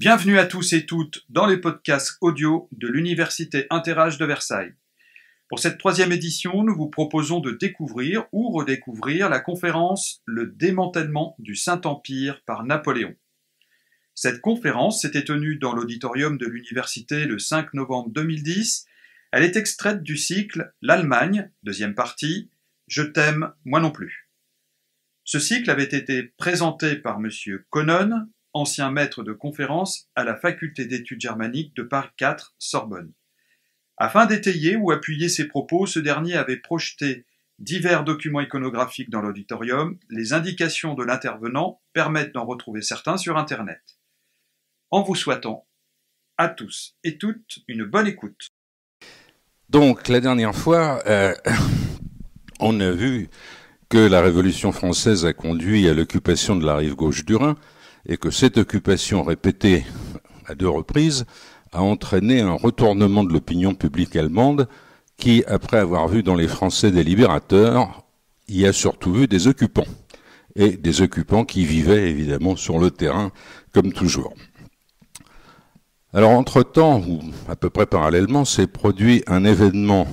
Bienvenue à tous et toutes dans les podcasts audio de l'Université Interage de Versailles. Pour cette troisième édition, nous vous proposons de découvrir ou redécouvrir la conférence Le démantèlement du Saint-Empire par Napoléon. Cette conférence s'était tenue dans l'auditorium de l'université le 5 novembre 2010. Elle est extraite du cycle L'Allemagne, deuxième partie, Je t'aime, moi non plus. Ce cycle avait été présenté par M. Conon, ancien maître de conférence à la faculté d'études germaniques de Paris IV, Sorbonne. Afin d'étayer ou appuyer ses propos, ce dernier avait projeté divers documents iconographiques dans l'auditorium. Les indications de l'intervenant permettent d'en retrouver certains sur Internet. En vous souhaitant à tous et toutes une bonne écoute. Donc, la dernière fois, euh, on a vu que la Révolution française a conduit à l'occupation de la rive gauche du Rhin, et que cette occupation répétée à deux reprises a entraîné un retournement de l'opinion publique allemande qui, après avoir vu dans les Français des libérateurs, y a surtout vu des occupants, et des occupants qui vivaient évidemment sur le terrain comme toujours. Alors entre-temps, ou à peu près parallèlement, s'est produit un événement.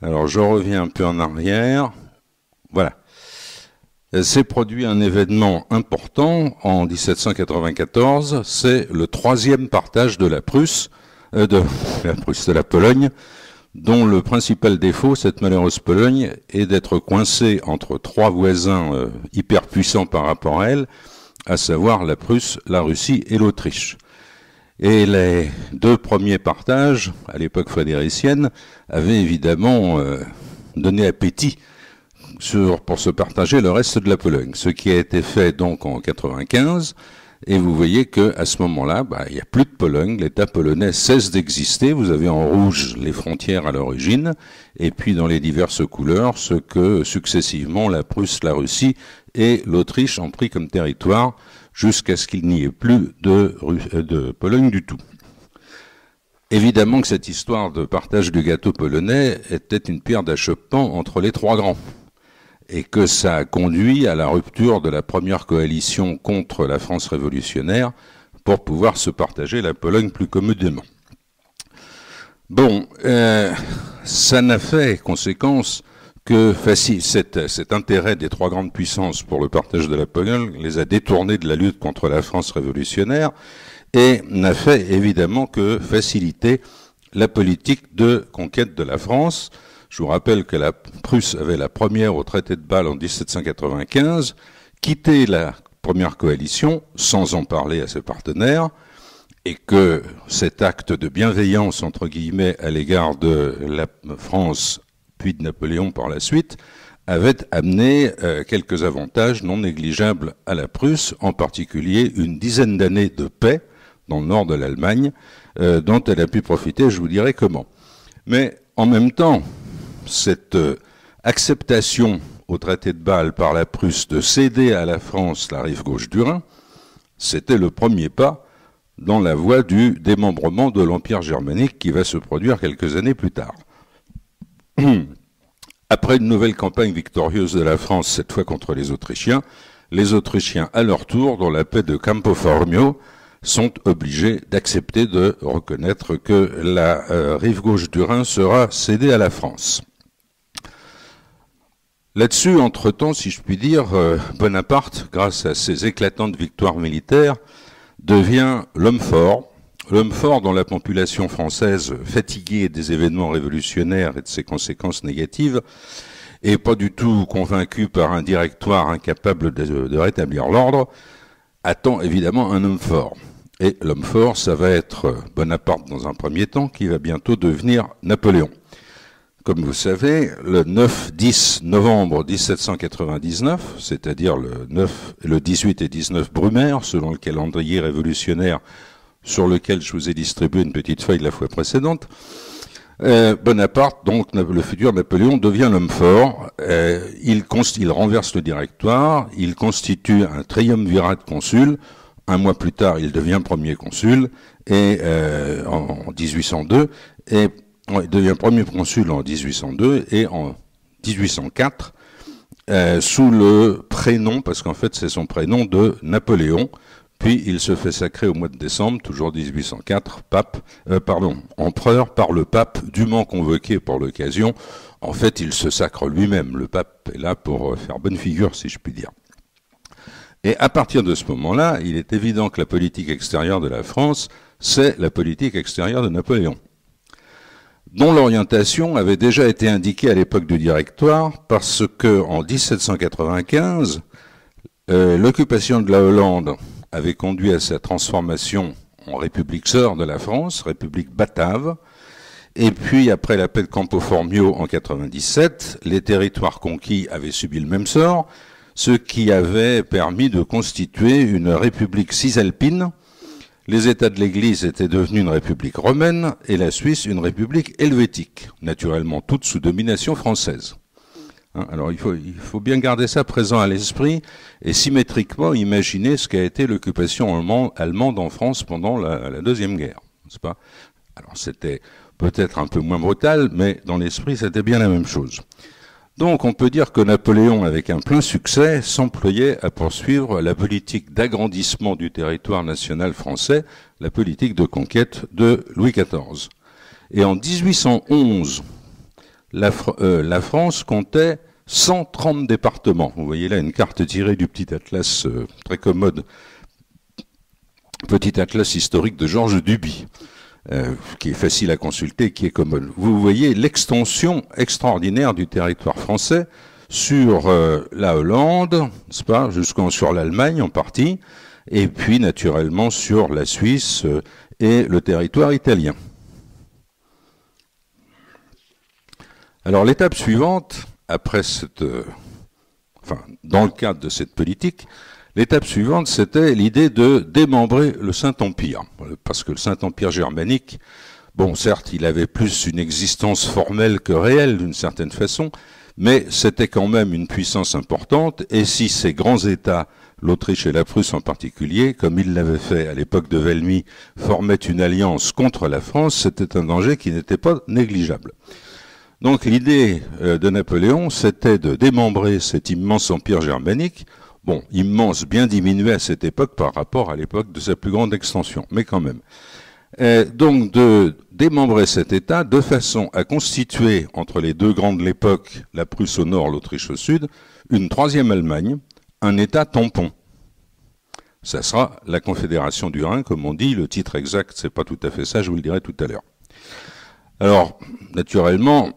Alors je reviens un peu en arrière. Voilà. Euh, s'est produit un événement important en 1794, c'est le troisième partage de la Prusse, euh, de la Prusse de la Pologne, dont le principal défaut, cette malheureuse Pologne, est d'être coincée entre trois voisins euh, hyper puissants par rapport à elle, à savoir la Prusse, la Russie et l'Autriche. Et les deux premiers partages, à l'époque frédéricienne, avaient évidemment donné appétit pour se partager le reste de la Pologne. Ce qui a été fait donc en 95. Et vous voyez que à ce moment-là, bah, il n'y a plus de Pologne, l'État polonais cesse d'exister. Vous avez en rouge les frontières à l'origine, et puis dans les diverses couleurs, ce que successivement la Prusse, la Russie et l'Autriche ont pris comme territoire, jusqu'à ce qu'il n'y ait plus de, euh, de Pologne du tout. Évidemment que cette histoire de partage du gâteau polonais était une pierre d'achoppement entre les trois grands et que ça a conduit à la rupture de la première coalition contre la France révolutionnaire pour pouvoir se partager la Pologne plus commodément. Bon, euh, ça n'a fait conséquence que facile, cet, cet, intérêt des trois grandes puissances pour le partage de la Pologne les a détournés de la lutte contre la France révolutionnaire et n'a fait évidemment que faciliter la politique de conquête de la France je vous rappelle que la Prusse avait la première au traité de Bâle en 1795 quitté la première coalition sans en parler à ses partenaires et que cet acte de bienveillance, entre guillemets, à l'égard de la France, puis de Napoléon par la suite, avait amené euh, quelques avantages non négligeables à la Prusse, en particulier une dizaine d'années de paix dans le nord de l'Allemagne, euh, dont elle a pu profiter, je vous dirai comment. Mais en même temps, cette euh, acceptation au traité de Bâle par la Prusse de céder à la France la rive gauche du Rhin, c'était le premier pas dans la voie du démembrement de l'Empire germanique qui va se produire quelques années plus tard. Après une nouvelle campagne victorieuse de la France, cette fois contre les Autrichiens, les Autrichiens, à leur tour, dans la paix de Campo Formio, sont obligés d'accepter de reconnaître que la euh, rive gauche du Rhin sera cédée à la France. Là-dessus, entre-temps, si je puis dire, euh, Bonaparte, grâce à ses éclatantes victoires militaires, devient l'homme fort, l'homme fort dont la population française, fatiguée des événements révolutionnaires et de ses conséquences négatives, et pas du tout convaincue par un directoire incapable de rétablir l'ordre, attend évidemment un homme fort. Et l'homme fort, ça va être Bonaparte dans un premier temps, qui va bientôt devenir Napoléon. Comme vous savez, le 9-10 novembre 1799, c'est-à-dire le 9, le 18 et 19 Brumaire, selon le calendrier révolutionnaire sur lequel je vous ai distribué une petite feuille la fois précédente, euh, Bonaparte, donc le futur Napoléon, devient l'homme fort. Euh, il, il renverse le directoire, il constitue un triumvirat de Un mois plus tard, il devient premier consul et euh, en 1802 et il devient premier consul en 1802 et en 1804, euh, sous le prénom, parce qu'en fait c'est son prénom, de Napoléon. Puis il se fait sacrer au mois de décembre, toujours 1804, pape, euh, pardon, empereur par le pape, dûment convoqué pour l'occasion. En fait, il se sacre lui-même. Le pape est là pour euh, faire bonne figure, si je puis dire. Et à partir de ce moment-là, il est évident que la politique extérieure de la France, c'est la politique extérieure de Napoléon dont l'orientation avait déjà été indiquée à l'époque du Directoire, parce que en 1795, euh, l'occupation de la Hollande avait conduit à sa transformation en République sœur de la France, République batave, et puis après la paix de Campo Formio en 97, les territoires conquis avaient subi le même sort, ce qui avait permis de constituer une République cisalpine les États de l'Église étaient devenus une république romaine et la Suisse une république helvétique, naturellement toute sous domination française. Hein, alors il faut, bien garder ça présent à l'esprit et symétriquement imaginer ce qu'a été l'occupation allemande en France pendant la, Deuxième Guerre. Pas alors c'était peut-être un peu moins brutal, mais dans l'esprit c'était bien la même chose. Donc on peut dire que Napoléon, avec un plein succès, s'employait à poursuivre la politique d'agrandissement du territoire national français, la politique de conquête de Louis XIV. Et en 1811, euh, la, France comptait 130 départements. Vous voyez là une carte tirée du petit atlas euh, très commode, petit atlas historique de Georges Duby. Euh, qui est facile à consulter, qui est commune. Vous voyez l'extension extraordinaire du territoire français sur euh, la Hollande, n'est-ce pas, jusqu'en sur l'Allemagne en partie, et puis naturellement sur la Suisse euh, et le territoire italien. Alors l'étape suivante, après cette, enfin, dans le cadre de cette politique, L'étape suivante, c'était l'idée de démembrer le Saint-Empire, parce que le Saint-Empire germanique, bon, certes, il avait plus une existence formelle que réelle, d'une certaine façon, mais c'était quand même une puissance importante, et si ces grands États, l'Autriche et la Prusse en particulier, comme ils l'avaient fait à l'époque de Velmy, formaient une alliance contre la France, c'était un danger qui n'était pas négligeable. Donc l'idée euh, de Napoléon, c'était de démembrer cet immense empire germanique, Bon, immense, bien diminué à cette époque par rapport à l'époque de sa plus grande extension, mais quand même. Euh, donc de démembrer cet État de façon à constituer entre les deux grandes l'époque, la Prusse au nord, l'Autriche au sud, une troisième Allemagne, un État tampon. Ça sera la Confédération du Rhin, comme on dit. Le titre exact, c'est pas tout à fait ça, je vous le dirai tout à l'heure. Alors, naturellement,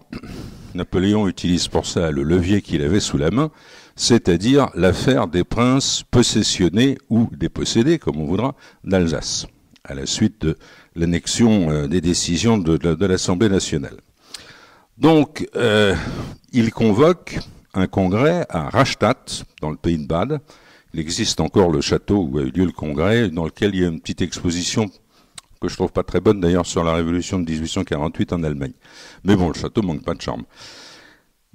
Napoléon utilise pour ça le levier qu'il avait sous la main, c'est-à-dire l'affaire des princes possessionnés ou dépossédés, comme on voudra, d'Alsace, à la suite de l'annexion euh, des décisions de, l'Assemblée nationale. Donc, euh, il convoque un congrès à Rastatt, dans le pays de Bade. Il existe encore le château où a eu lieu le congrès, dans lequel il y a une petite exposition que je trouve pas très bonne d'ailleurs sur la révolution de 1848 en Allemagne. Mais bon, le château manque pas de charme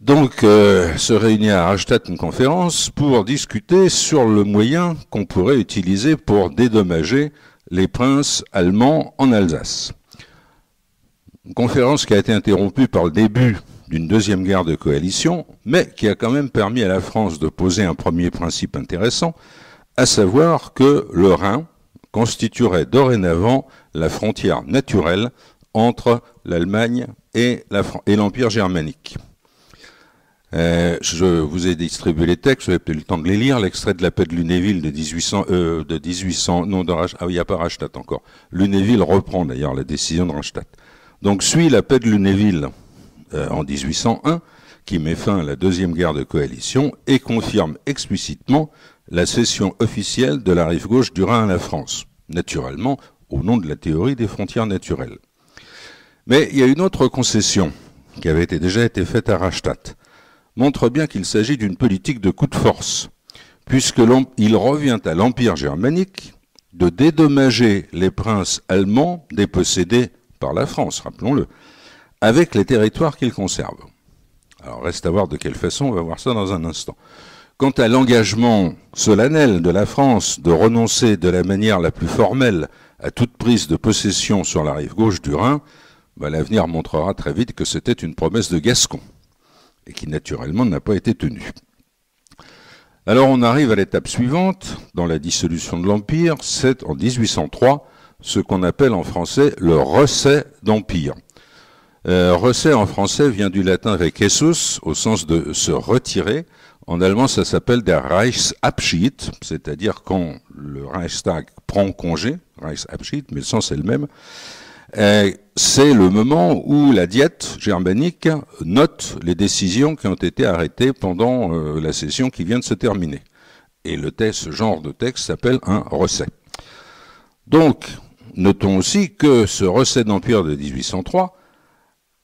donc euh, se réunir à Rastatt une conférence pour discuter sur le moyen qu'on pourrait utiliser pour dédommager les princes allemands en Alsace. Une conférence qui a été interrompue par le début d'une deuxième guerre de coalition, mais qui a quand même permis à la France de poser un premier principe intéressant, à savoir que le Rhin constituerait dorénavant la frontière naturelle entre l'Allemagne et l'Empire germanique. Euh, je vous ai distribué les textes, vous avez peut-être le temps de les lire. L'extrait de la paix de Lunéville de 1800, euh, de 1800, non, de Rastatt, ah oui, il n'y a pas Rastatt encore. Lunéville reprend d'ailleurs la décision de Rastatt. Donc suit la paix de Lunéville euh, en 1801, qui met fin à la deuxième guerre de coalition et confirme explicitement la cession officielle de la rive gauche du Rhin à la France, naturellement au nom de la théorie des frontières naturelles. Mais il y a une autre concession qui avait été déjà été faite à Rastatt montre bien qu'il s'agit d'une politique de coup de force, puisque il revient à l'Empire germanique de dédommager les princes allemands dépossédés par la France, rappelons-le, avec les territoires qu'ils conservent. Alors reste à voir de quelle façon, on va voir ça dans un instant. Quant à l'engagement solennel de la France de renoncer de la manière la plus formelle à toute prise de possession sur la rive gauche du Rhin, bah, l'avenir montrera très vite que c'était une promesse de Gascon et qui naturellement n'a pas été tenu. Alors on arrive à l'étape suivante, dans la dissolution de l'Empire, c'est en 1803 ce qu'on appelle en français le recès d'Empire. Euh, recès en français vient du latin recessus au sens de se retirer. En allemand, ça s'appelle der Reichsabschied, c'est-à-dire quand le Reichstag prend congé, Reichsabschied, mais le sens est le même. Eh, c'est le moment où la diète germanique note les décisions qui ont été arrêtées pendant euh, la session qui vient de se terminer. Et le texte, ce genre de texte s'appelle un recès. Donc, notons aussi que ce recès d'empire de 1803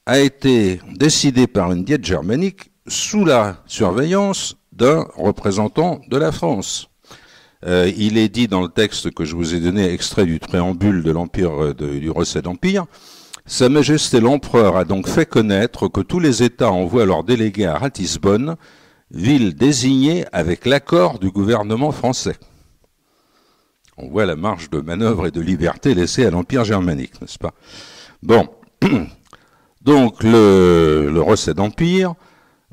a été décidé par une diète germanique sous la surveillance d'un représentant de la France. Euh, il est dit dans le texte que je vous ai donné, extrait du préambule de l'Empire euh, du recès d'Empire, Sa Majesté l'Empereur a donc fait connaître que tous les États envoient leurs délégués à Ratisbonne, ville désignée avec l'accord du gouvernement français. On voit la marge de manœuvre et de liberté laissée à l'Empire germanique, n'est-ce pas Bon, donc le, le recès d'Empire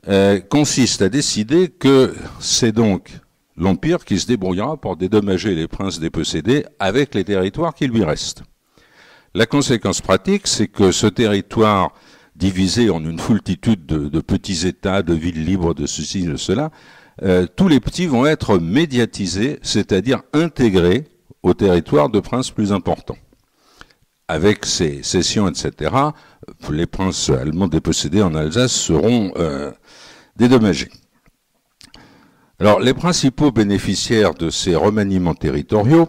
euh, consiste à décider que c'est donc l'Empire qui se débrouillera pour dédommager les princes dépossédés avec les territoires qui lui restent. La conséquence pratique, c'est que ce territoire divisé en une foultitude de, petits États, de villes libres, de ceci, de cela, euh, tous les petits vont être médiatisés, c'est-à-dire intégrés au territoire de princes plus importants. Avec ces cessions, etc., les princes allemands dépossédés en Alsace seront euh, dédommagés. Alors, les principaux bénéficiaires de ces remaniements territoriaux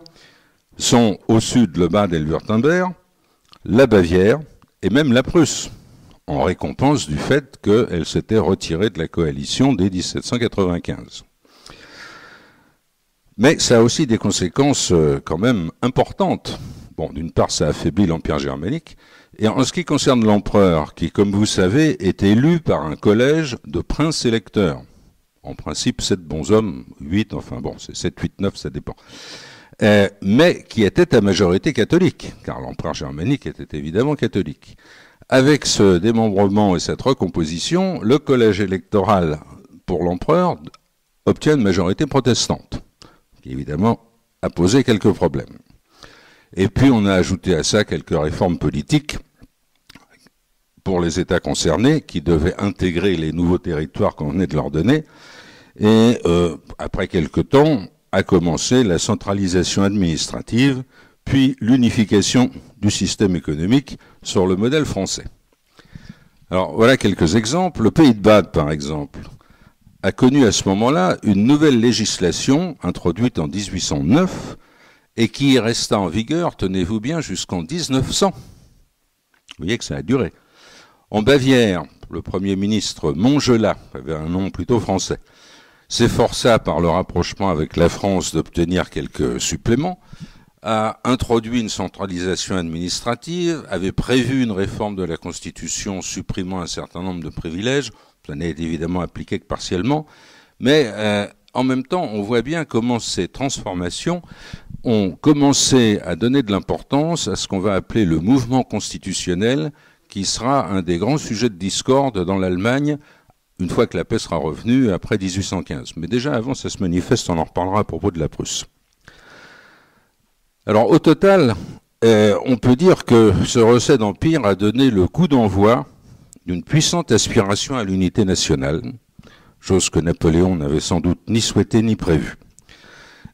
sont au sud le bas Württemberg, la Bavière et même la Prusse, en récompense du fait qu'elle s'était retirée de la coalition dès 1795. Mais ça a aussi des conséquences euh, quand même importantes. Bon, d'une part, ça affaiblit l'Empire germanique, et en ce qui concerne l'empereur, qui, comme vous savez, est élu par un collège de princes électeurs, en principe, sept bons hommes, huit, enfin bon, c'est sept, 8, neuf, ça dépend. Euh, mais qui était à majorité catholique, car l'empereur germanique était évidemment catholique. Avec ce démembrement et cette recomposition, le collège électoral pour l'empereur obtient une majorité protestante, qui évidemment a posé quelques problèmes. Et puis on a ajouté à ça quelques réformes politiques pour les États concernés, qui devaient intégrer les nouveaux territoires qu'on venait de leur donner, et euh, après quelque temps, a commencé la centralisation administrative, puis l'unification du système économique sur le modèle français. Alors voilà quelques exemples. Le Pays de Bade, par exemple, a connu à ce moment-là une nouvelle législation introduite en 1809 et qui resta en vigueur, tenez-vous bien, jusqu'en 1900. Vous voyez que ça a duré. En Bavière, le Premier ministre Montgelat avait un nom plutôt français, s'efforça par le rapprochement avec la France d'obtenir quelques suppléments, a introduit une centralisation administrative, avait prévu une réforme de la Constitution supprimant un certain nombre de privilèges, cela n'est évidemment appliqué que partiellement, mais euh, en même temps, on voit bien comment ces transformations ont commencé à donner de l'importance à ce qu'on va appeler le mouvement constitutionnel, qui sera un des grands sujets de discorde dans l'Allemagne une fois que la paix sera revenue après 1815. Mais déjà avant, ça se manifeste, on en reparlera à propos de la Prusse. Alors au total, euh, on peut dire que ce recès d'empire a donné le coup d'envoi d'une puissante aspiration à l'unité nationale, chose que Napoléon n'avait sans doute ni souhaité ni prévue.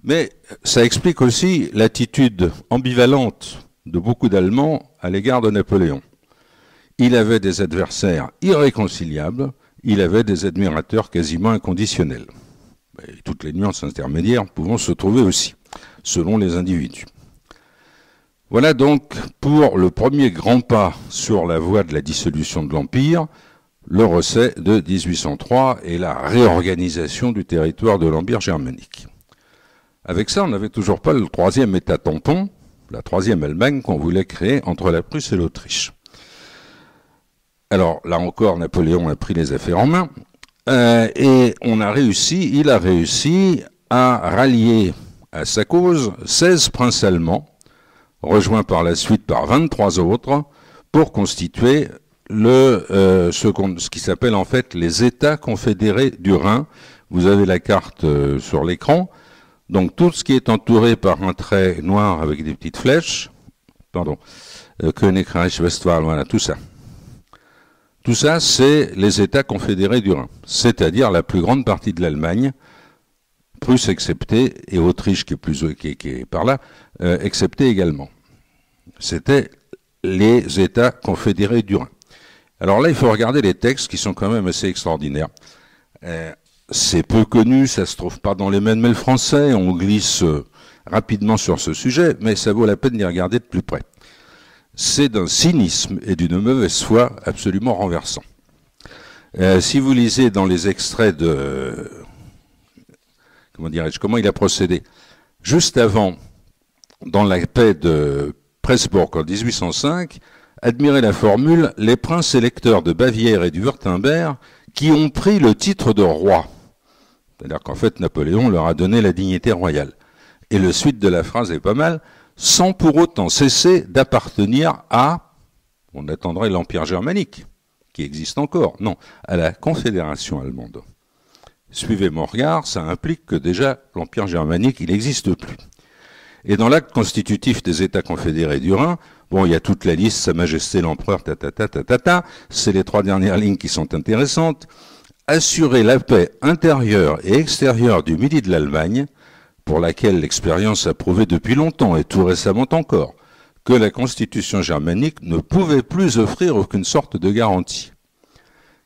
Mais ça explique aussi l'attitude ambivalente de beaucoup d'Allemands à l'égard de Napoléon. Il avait des adversaires irréconciliables, il avait des admirateurs quasiment inconditionnels, toutes les nuances intermédiaires pouvant se trouver aussi, selon les individus. Voilà donc pour le premier grand pas sur la voie de la dissolution de l'Empire, le recès de 1803 et la réorganisation du territoire de l'Empire germanique. Avec ça, on n'avait toujours pas le troisième État tampon, la troisième Allemagne qu'on voulait créer entre la Prusse et l'Autriche. Alors là encore, Napoléon a pris les affaires en main euh, et on a réussi, il a réussi à rallier à sa cause 16 princes allemands, rejoints par la suite par 23 autres, pour constituer le, euh, ce, qui s'appelle en fait les États confédérés du Rhin. Vous avez la carte euh, sur l'écran. Donc tout ce qui est entouré par un trait noir avec des petites flèches, pardon, Königreich Westphal, voilà, tout ça. Tout ça, c'est les États confédérés du Rhin, c'est-à-dire la plus grande partie de l'Allemagne, Prusse exceptée, et Autriche qui est, plus, qui par là, euh, exceptée également. C'était les États confédérés du Rhin. Alors là, il faut regarder les textes qui sont quand même assez extraordinaires. Euh, c'est peu connu, ça se trouve pas dans les mails français, on glisse euh, rapidement sur ce sujet, mais ça vaut la peine d'y regarder de plus près c'est d'un cynisme et d'une mauvaise foi absolument renversant. Euh, si vous lisez dans les extraits de comment dirais-je comment il a procédé, juste avant, dans la paix de Pressburg en 1805, admirez la formule les princes électeurs de Bavière et du Württemberg qui ont pris le titre de roi. C'est-à-dire qu'en fait Napoléon leur a donné la dignité royale. Et le suite de la phrase est pas mal sans pour autant cesser d'appartenir à, on attendrait l'Empire germanique, qui existe encore, non, à la Confédération allemande. Suivez mon regard, ça implique que déjà l'Empire germanique, il n'existe plus. Et dans l'acte constitutif des États confédérés du Rhin, bon, il y a toute la liste, Sa Majesté l'Empereur, ta ta ta ta ta ta, c'est les trois dernières lignes qui sont intéressantes. Assurer la paix intérieure et extérieure du midi de l'Allemagne, pour laquelle l'expérience a prouvé depuis longtemps et tout récemment encore que la constitution germanique ne pouvait plus offrir aucune sorte de garantie.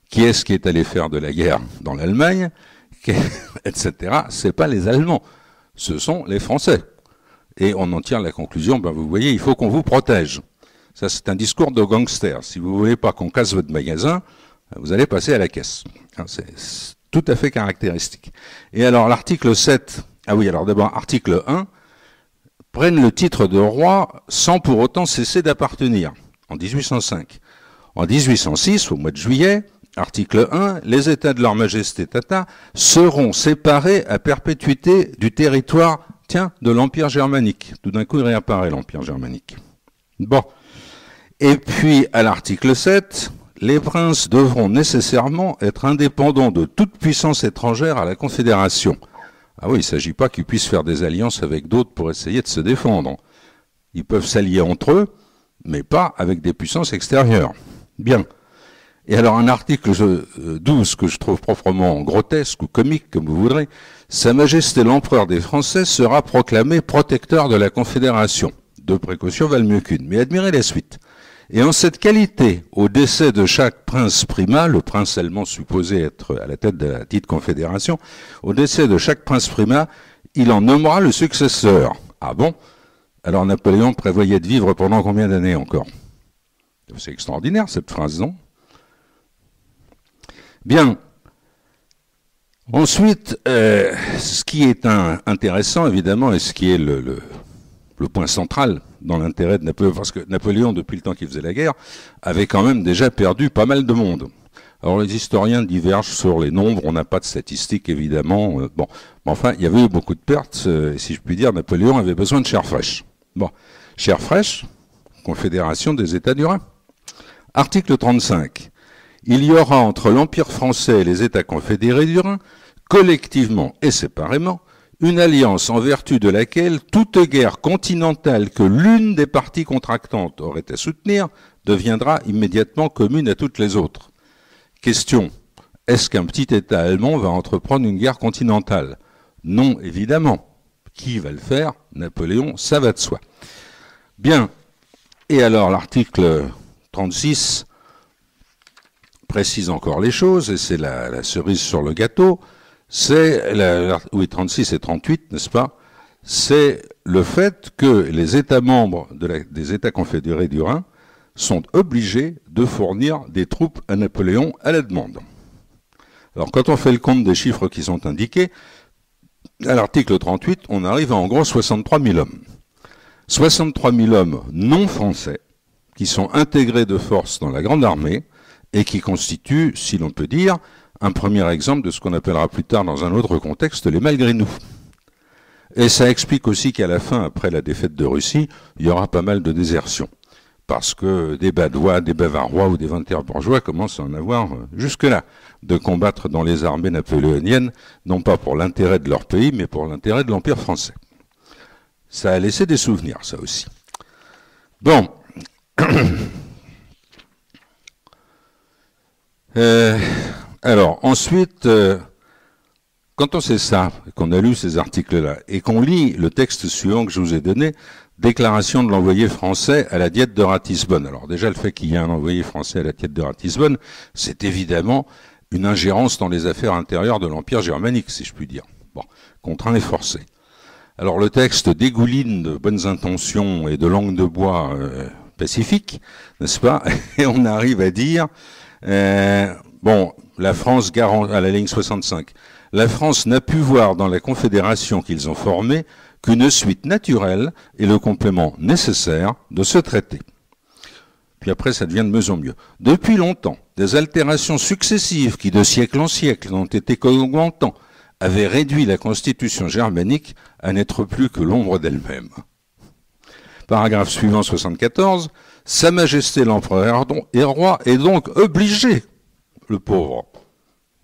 Qui est-ce qui est allé faire de la guerre dans l'Allemagne, etc. C'est pas les Allemands, ce sont les Français. Et on en tire la conclusion, ben vous voyez, il faut qu'on vous protège. Ça, c'est un discours de gangster. Si vous ne voulez pas qu'on casse votre magasin, vous allez passer à la caisse. Hein, c'est tout à fait caractéristique. Et alors, l'article 7 ah oui, alors d'abord, article 1, prennent le titre de roi sans pour autant cesser d'appartenir, en 1805. En 1806, au mois de juillet, article 1, les États de leur Majesté Tata seront séparés à perpétuité du territoire, tiens, de l'Empire germanique. Tout d'un coup, il réapparaît l'Empire germanique. Bon. Et puis, à l'article 7, les princes devront nécessairement être indépendants de toute puissance étrangère à la Confédération. Ah oui, il ne s'agit pas qu'ils puissent faire des alliances avec d'autres pour essayer de se défendre. Ils peuvent s'allier entre eux, mais pas avec des puissances extérieures. Bien. Et alors un article 12 euh, que je trouve proprement grotesque ou comique, comme vous voudrez, Sa Majesté l'Empereur des Français sera proclamé protecteur de la Confédération. Deux précautions valent mieux qu'une, mais admirez la suite. Et en cette qualité, au décès de chaque prince primat, le prince allemand supposé être à la tête de la petite confédération, au décès de chaque prince primat, il en nommera le successeur. Ah bon Alors Napoléon prévoyait de vivre pendant combien d'années encore C'est extraordinaire cette phrase, non Bien. Ensuite, euh, ce qui est intéressant évidemment et ce qui est le point central, dans l'intérêt de Napoléon, parce que Napoléon, depuis le temps qu'il faisait la guerre, avait quand même déjà perdu pas mal de monde. Alors les historiens divergent sur les nombres, on n'a pas de statistiques évidemment. Euh, bon, enfin, il y avait eu beaucoup de pertes, euh, et si je puis dire, Napoléon avait besoin de chair fraîche. Bon, chair fraîche, Confédération des États du Rhin. Article 35. Il y aura entre l'Empire français et les États confédérés du Rhin, collectivement et séparément, une alliance en vertu de laquelle toute guerre continentale que l'une des parties contractantes aurait à soutenir deviendra immédiatement commune à toutes les autres. Question. Est-ce qu'un petit État allemand va entreprendre une guerre continentale Non, évidemment. Qui va le faire Napoléon, ça va de soi. Bien. Et alors l'article 36 précise encore les choses, et c'est la, la cerise sur le gâteau c'est, oui, 36 et 38, n'est-ce pas C'est le fait que les États membres des États confédérés du Rhin sont obligés de fournir des troupes à Napoléon à la demande. Alors quand on fait le compte des chiffres qui sont indiqués, à l'article 38, on arrive à en gros 63 000 hommes. 63 000 hommes non français qui sont intégrés de force dans la Grande Armée et qui constituent, si l'on peut dire, un premier exemple de ce qu'on appellera plus tard dans un autre contexte les malgré nous. Et ça explique aussi qu'à la fin, après la défaite de Russie, il y aura pas mal de désertions. Parce que des Badois, des Bavarois ou des bourgeois commencent à en avoir euh, jusque-là, de combattre dans les armées napoléoniennes, non pas pour l'intérêt de leur pays, mais pour l'intérêt de l'Empire français. Ça a laissé des souvenirs, ça aussi. Bon. euh... Alors, ensuite, euh, quand on sait ça, qu'on a lu ces articles-là, et qu'on lit le texte suivant que je vous ai donné, Déclaration de l'envoyé français à la diète de Ratisbonne. Alors déjà, le fait qu'il y ait un envoyé français à la diète de Ratisbonne, c'est évidemment une ingérence dans les affaires intérieures de l'Empire germanique, si je puis dire. Bon, contraint et forcé. Alors le texte dégouline de bonnes intentions et de langue de bois euh, pacifique, n'est-ce pas Et on arrive à dire, euh, Bon, la France garant à la ligne 65. La France n'a pu voir dans la confédération qu'ils ont formée qu'une suite naturelle et le complément nécessaire de ce traité. Puis après, ça devient de mieux en mieux. Depuis longtemps, des altérations successives qui, de siècle en siècle, n'ont été qu'augmentant, avaient réduit la constitution germanique à n'être plus que l'ombre d'elle-même. Paragraphe suivant 74. Sa Majesté l'empereur et roi est donc obligé le pauvre,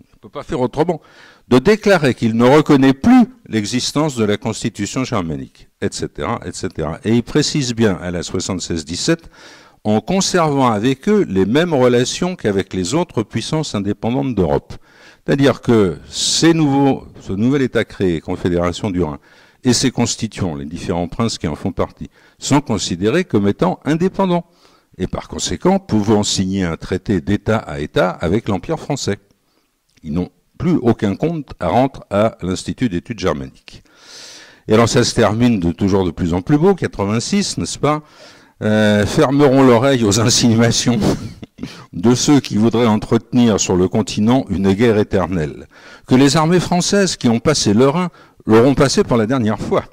on ne peut pas faire autrement, de déclarer qu'il ne reconnaît plus l'existence de la constitution germanique, etc., etc. Et il précise bien à la 76-17, en conservant avec eux les mêmes relations qu'avec les autres puissances indépendantes d'Europe. C'est-à-dire que ces nouveaux, ce nouvel État créé, Confédération du Rhin, et ses constituants, les différents princes qui en font partie, sont considérés comme étant indépendants et par conséquent pouvant signer un traité d'État à État avec l'Empire français. Ils n'ont plus aucun compte à rendre à l'Institut d'études germaniques. Et alors ça se termine de toujours de plus en plus beau, 86, n'est-ce pas euh, fermeront l'oreille aux insinuations de ceux qui voudraient entretenir sur le continent une guerre éternelle, que les armées françaises qui ont passé leur Rhin l'auront passé pour la dernière fois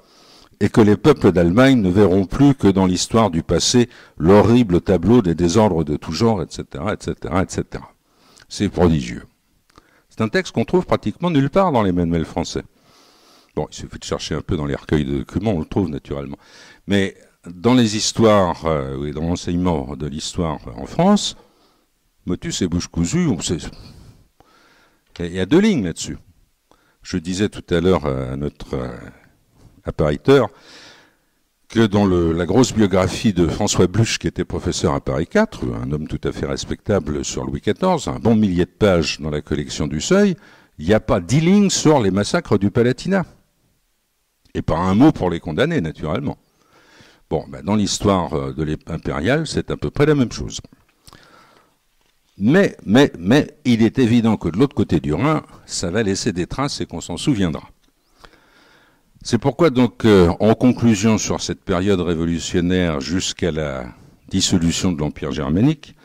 et que les peuples d'Allemagne ne verront plus que dans l'histoire du passé l'horrible tableau des désordres de tout genre, etc., etc., etc. C'est prodigieux. C'est un texte qu'on trouve pratiquement nulle part dans les manuels français. Bon, il suffit de chercher un peu dans les recueils de documents, on le trouve naturellement. Mais dans les histoires euh, dans l'enseignement de l'histoire en France, Motus et Bouche cousue, il y a deux lignes là-dessus. Je disais tout à l'heure à notre euh, appariteur que dans la grosse biographie de François Bluch, qui était professeur à Paris IV, un homme tout à fait respectable sur Louis XIV, un bon millier de pages dans la collection du Seuil, il n'y a pas dix lignes sur les massacres du Palatinat. Et pas un mot pour les condamner, naturellement. Bon, bah, dans l'histoire euh, de impériale, c'est à peu près la même chose. Mais, mais, mais, il est évident que de l'autre côté du Rhin, ça va laisser des traces et qu'on s'en souviendra. C'est pourquoi donc, euh, en conclusion sur cette période révolutionnaire jusqu'à la dissolution de l'Empire germanique,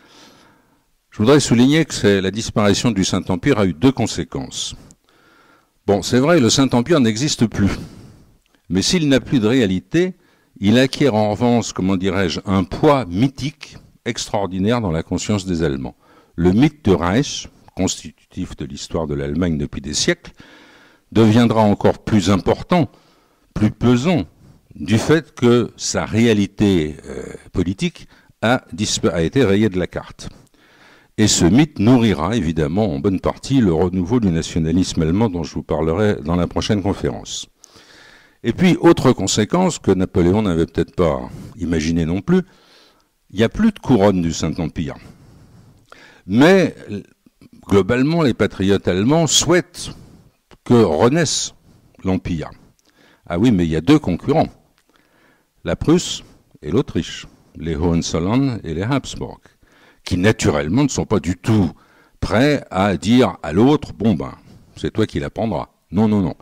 je voudrais souligner que la disparition du Saint-Empire a eu deux conséquences. Bon, c'est vrai, le Saint-Empire n'existe plus. Mais s'il n'a plus de réalité, il acquiert en revanche, comment dirais-je, un poids mythique extraordinaire dans la conscience des Allemands. Le mythe de Reich, constitutif de l'histoire de l'Allemagne depuis des siècles, deviendra encore plus important plus pesant du fait que sa réalité euh, politique a été rayée de la carte. Et ce mythe nourrira évidemment en bonne partie le renouveau du nationalisme allemand dont je vous parlerai dans la prochaine conférence. Et puis, autre conséquence que Napoléon n'avait peut-être pas imaginée non plus, il n'y a plus de couronne du Saint-Empire. Mais globalement, les patriotes allemands souhaitent que renaisse l'Empire. Ah oui, mais il y a deux concurrents, la Prusse et l'Autriche, les Hohenzollern et les Habsbourg, qui naturellement ne sont pas du tout prêts à dire à l'autre, bon ben, c'est toi qui la prendras. Non, non, non.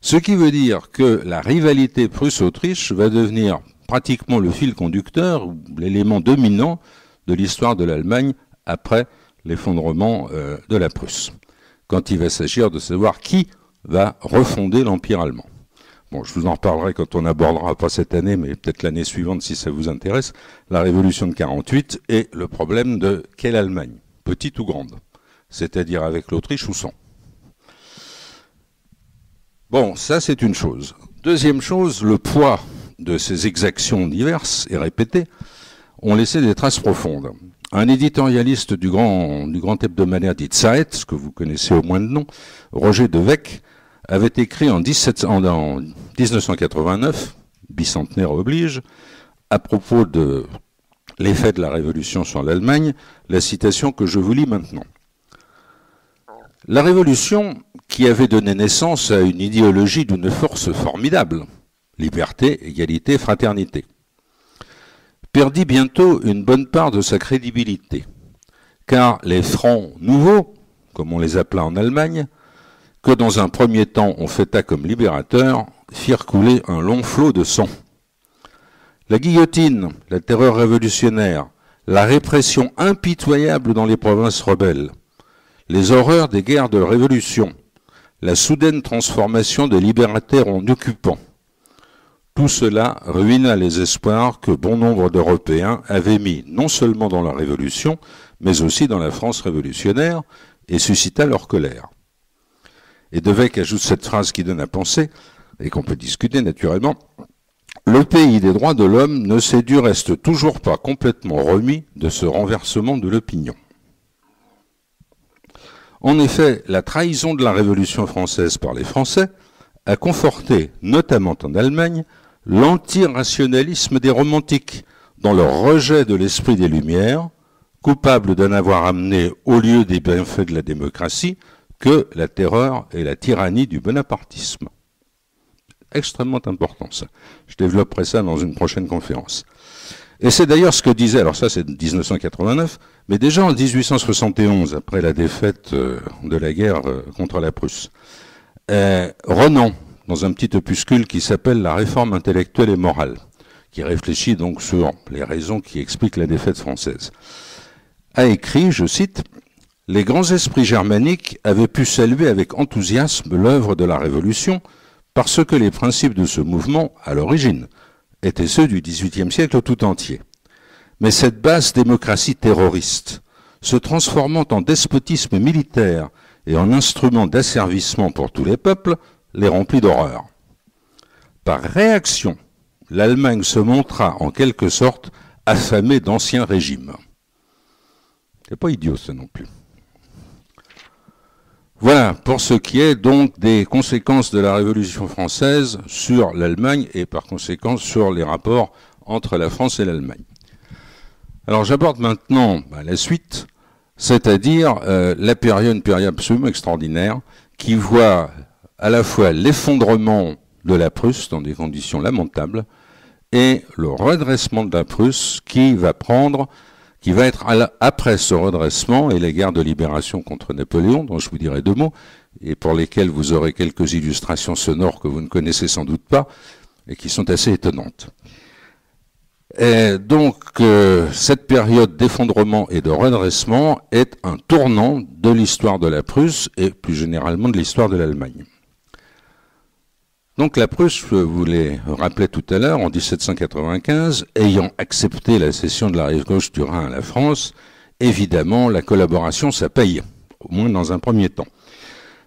Ce qui veut dire que la rivalité Prusse-Autriche va devenir pratiquement le fil conducteur, l'élément dominant de l'histoire de l'Allemagne après l'effondrement euh, de la Prusse, quand il va s'agir de savoir qui va refonder l'Empire allemand. Bon, je vous en reparlerai quand on abordera, pas cette année, mais peut-être l'année suivante si ça vous intéresse, la révolution de 48 et le problème de quelle Allemagne, petite ou grande, c'est-à-dire avec l'Autriche ou sans. Bon, ça c'est une chose. Deuxième chose, le poids de ces exactions diverses et répétées ont laissé des traces profondes. Un éditorialiste du grand, du grand hebdomadaire Die Zeit, que vous connaissez au moins de nom, Roger Devec, avait écrit en, 1989, bicentenaire oblige, à propos de l'effet de la Révolution sur l'Allemagne, la citation que je vous lis maintenant. La Révolution, qui avait donné naissance à une idéologie d'une force formidable, liberté, égalité, fraternité, perdit bientôt une bonne part de sa crédibilité, car les francs nouveaux, comme on les appela en Allemagne, que dans un premier temps on fêta comme libérateur, firent couler un long flot de sang. La guillotine, la terreur révolutionnaire, la répression impitoyable dans les provinces rebelles, les horreurs des guerres de révolution, la soudaine transformation des libérateurs en occupants. Tout cela ruina les espoirs que bon nombre d'Européens avaient mis non seulement dans la Révolution, mais aussi dans la France révolutionnaire, et suscita leur colère. Et Devec ajoute cette phrase qui donne à penser, et qu'on peut discuter naturellement. Le pays des droits de l'homme ne s'est du reste toujours pas complètement remis de ce renversement de l'opinion. En effet, la trahison de la Révolution française par les Français a conforté, notamment en Allemagne, l'antirationalisme des romantiques dans leur rejet de l'esprit des Lumières, coupable d'en avoir amené, au lieu des bienfaits de la démocratie, que la terreur et la tyrannie du bonapartisme. Extrêmement important ça. Je développerai ça dans une prochaine conférence. Et c'est d'ailleurs ce que disait, alors ça c'est 1989, mais déjà en 1871, après la défaite euh, de la guerre euh, contre la Prusse, euh, Renan, dans un petit opuscule qui s'appelle La réforme intellectuelle et morale, qui réfléchit donc sur les raisons qui expliquent la défaite française, a écrit, je cite, les grands esprits germaniques avaient pu saluer avec enthousiasme l'œuvre de la Révolution parce que les principes de ce mouvement, à l'origine, étaient ceux du XVIIIe siècle tout entier. Mais cette basse démocratie terroriste, se transformant en despotisme militaire et en instrument d'asservissement pour tous les peuples, les remplit d'horreur. Par réaction, l'Allemagne se montra en quelque sorte affamée d'anciens régimes. C'est pas idiot ça non plus. Voilà, pour ce qui est donc des conséquences de la Révolution française sur l'Allemagne et par conséquent sur les rapports entre la France et l'Allemagne. Alors j'aborde maintenant bah, la suite, c'est-à-dire euh, la période, une extraordinaire, qui voit à la fois l'effondrement de la Prusse dans des conditions lamentables et le redressement de la Prusse qui va prendre qui va être après ce redressement et les guerres de libération contre Napoléon, dont je vous dirai deux mots, et pour lesquelles vous aurez quelques illustrations sonores que vous ne connaissez sans doute pas, et qui sont assez étonnantes. Et donc, euh, cette période d'effondrement et de redressement est un tournant de l'histoire de la Prusse et plus généralement de l'histoire de l'Allemagne. Donc la Prusse, vous les rappelé tout à l'heure, en 1795, ayant accepté la cession de la rive gauche du Rhin à la France, évidemment la collaboration ça paye, au moins dans un premier temps.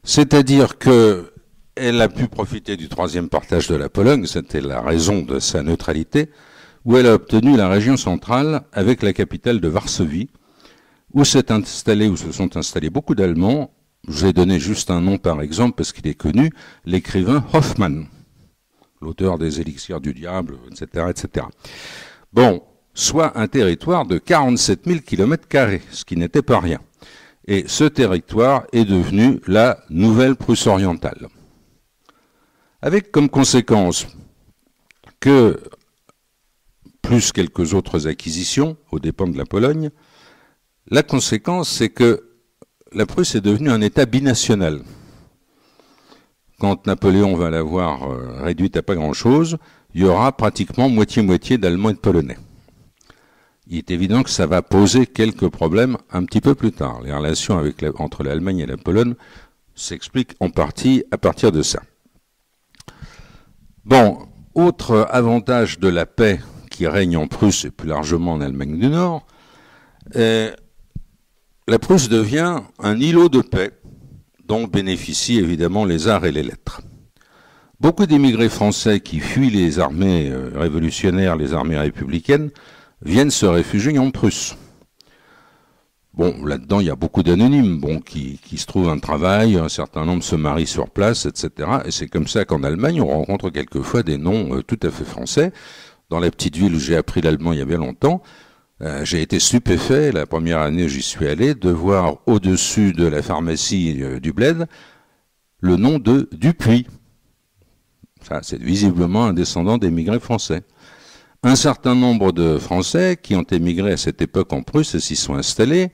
C'est-à-dire que elle a pu profiter du troisième partage de la Pologne, c'était la raison de sa neutralité, où elle a obtenu la région centrale avec la capitale de Varsovie, où s'est installé, où se sont installés beaucoup d'Allemands, je vais juste un nom par exemple parce qu'il est connu, l'écrivain Hoffmann, l'auteur des élixirs du diable, etc., etc. Bon, soit un territoire de 47 000 km ce qui n'était pas rien. Et ce territoire est devenu la nouvelle Prusse orientale. Avec comme conséquence que, plus quelques autres acquisitions aux dépens de la Pologne, la conséquence c'est que la Prusse est devenue un État binational. Quand Napoléon va l'avoir euh, réduite à pas grand-chose, il y aura pratiquement moitié-moitié d'Allemands et de Polonais. Il est évident que ça va poser quelques problèmes un petit peu plus tard. Les relations entre l'Allemagne et la Pologne s'expliquent en partie à partir de ça. Bon, autre avantage de la paix qui règne en Prusse et plus largement en Allemagne du Nord, euh, la Prusse devient un îlot de paix dont bénéficient évidemment les arts et les lettres. Beaucoup d'immigrés français qui fuient les armées euh, révolutionnaires, les armées républicaines, viennent se réfugier en Prusse. Bon, là-dedans, il y a beaucoup d'anonymes bon, qui, qui, se trouvent un travail, un certain nombre se marient sur place, etc. Et c'est comme ça qu'en Allemagne, on rencontre quelquefois des noms euh, tout à fait français. Dans la petite ville où j'ai appris l'allemand il y a bien longtemps, euh, j'ai été stupéfait la première année où j'y suis allé de voir au-dessus de la pharmacie euh, du Bled le nom de Dupuis. c'est visiblement un descendant d'émigrés français. Un certain nombre de Français qui ont émigré à cette époque en Prusse et s'y sont installés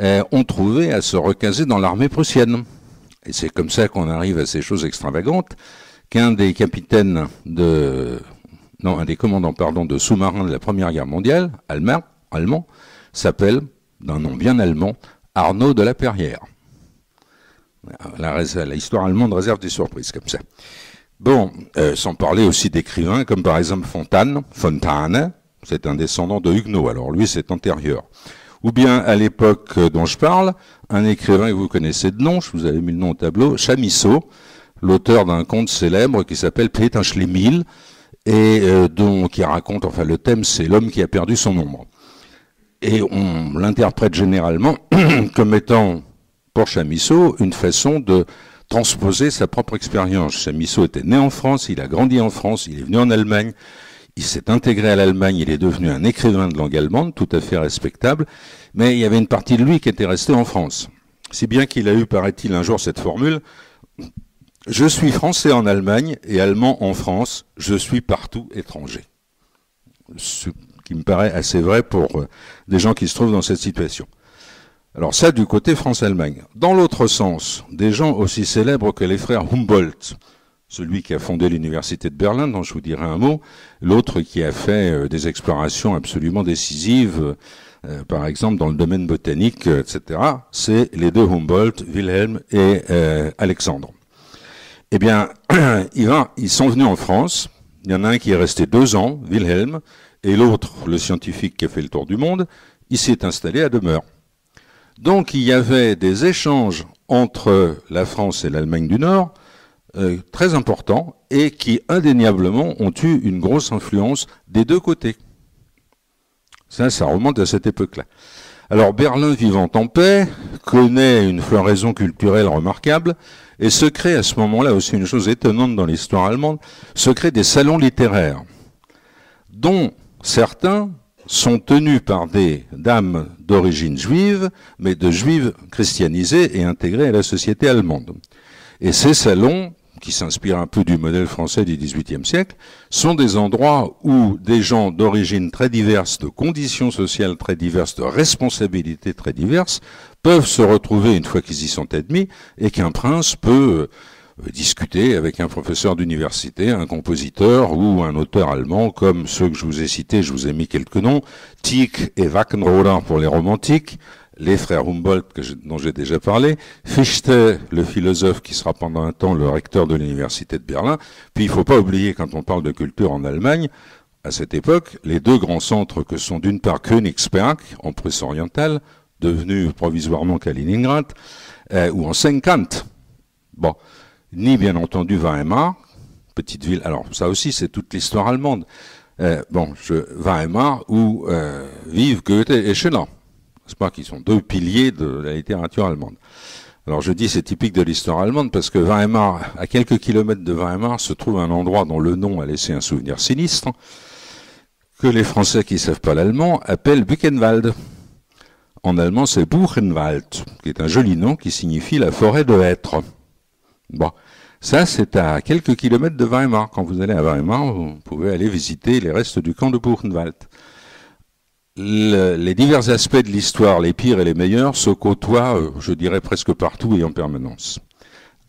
euh, ont trouvé à se recaser dans l'armée prussienne. Et c'est comme ça qu'on arrive à ces choses extravagantes qu'un des capitaines de non, un des commandants pardon de sous-marins de la Première Guerre mondiale, Almer allemand, s'appelle, d'un nom bien allemand, Arnaud de la Perrière. Euh, la histoire allemande réserve des surprises comme ça. Bon, euh, sans parler aussi d'écrivains comme par exemple Fontane, Fontane, c'est un descendant de Huguenot, alors lui c'est antérieur. Ou bien à l'époque euh, dont je parle, un écrivain que vous connaissez de nom, je vous avais mis le nom au tableau, Chamisso, l'auteur d'un conte célèbre qui s'appelle Pétain et dont qui raconte, enfin le thème c'est l'homme qui a perdu son ombre et on l'interprète généralement comme étant, pour Chamisso, une façon de transposer sa propre expérience. Chamisso était né en France, il a grandi en France, il est venu en Allemagne, il s'est intégré à l'Allemagne, il est devenu un écrivain de langue allemande, tout à fait respectable, mais il y avait une partie de lui qui était restée en France. Si bien qu'il a eu, paraît-il, un jour cette formule, je suis français en Allemagne et allemand en France, je suis partout étranger qui me paraît assez vrai pour euh, des gens qui se trouvent dans cette situation. Alors ça, du côté France-Allemagne. Dans l'autre sens, des gens aussi célèbres que les frères Humboldt, celui qui a fondé l'université de Berlin, dont je vous dirai un mot, l'autre qui a fait euh, des explorations absolument décisives, euh, par exemple dans le domaine botanique, etc., c'est les deux Humboldt, Wilhelm et Alexandre. Eh bien, ils sont venus en France, il y en a un qui est resté deux ans, Wilhelm, et l'autre, le scientifique qui a fait le tour du monde, il s'est installé à demeure. Donc il y avait des échanges entre la France et l'Allemagne du Nord euh, très importants et qui indéniablement ont eu une grosse influence des deux côtés. Ça, ça remonte à cette époque-là. Alors Berlin vivant en paix connaît une floraison culturelle remarquable et se crée à ce moment-là aussi une chose étonnante dans l'histoire allemande, se crée des salons littéraires dont Certains sont tenus par des dames d'origine juive, mais de juives christianisées et intégrées à la société allemande. Et ces salons, qui s'inspirent un peu du modèle français du XVIIIe siècle, sont des endroits où des gens d'origine très diverses, de conditions sociales très diverses, de responsabilités très diverses, peuvent se retrouver une fois qu'ils y sont admis, et qu'un prince peut euh, discuter avec un professeur d'université, un compositeur ou un auteur allemand comme ceux que je vous ai cités, je vous ai mis quelques noms, Tieck et Wackenroder pour les romantiques, les frères Humboldt dont j'ai déjà parlé, Fichte, le philosophe qui sera pendant un temps le recteur de l'université de Berlin. Puis il ne faut pas oublier quand on parle de culture en Allemagne, à cette époque, les deux grands centres que sont d'une part Königsberg en Prusse orientale, devenu provisoirement Kaliningrad, euh, ou en Senkant. Bon, ni bien entendu Weimar, petite ville. Alors ça aussi, c'est toute l'histoire allemande. Euh, bon, je, Weimar où euh, vivent Goethe et Schiller, sont deux piliers de la littérature allemande. Alors je dis c'est typique de l'histoire allemande parce que Weimar, à quelques kilomètres de Weimar, se trouve un endroit dont le nom a laissé un souvenir sinistre que les Français qui ne savent pas l'allemand appellent Buchenwald. En allemand, c'est Buchenwald, qui est un joli nom qui signifie la forêt de hêtres. Bon. Ça, c'est à quelques kilomètres de Weimar. Quand vous allez à Weimar, vous pouvez aller visiter les restes du camp de Buchenwald. les divers aspects de l'histoire, les pires et les meilleurs, se côtoient, euh, je dirais, presque partout et en permanence.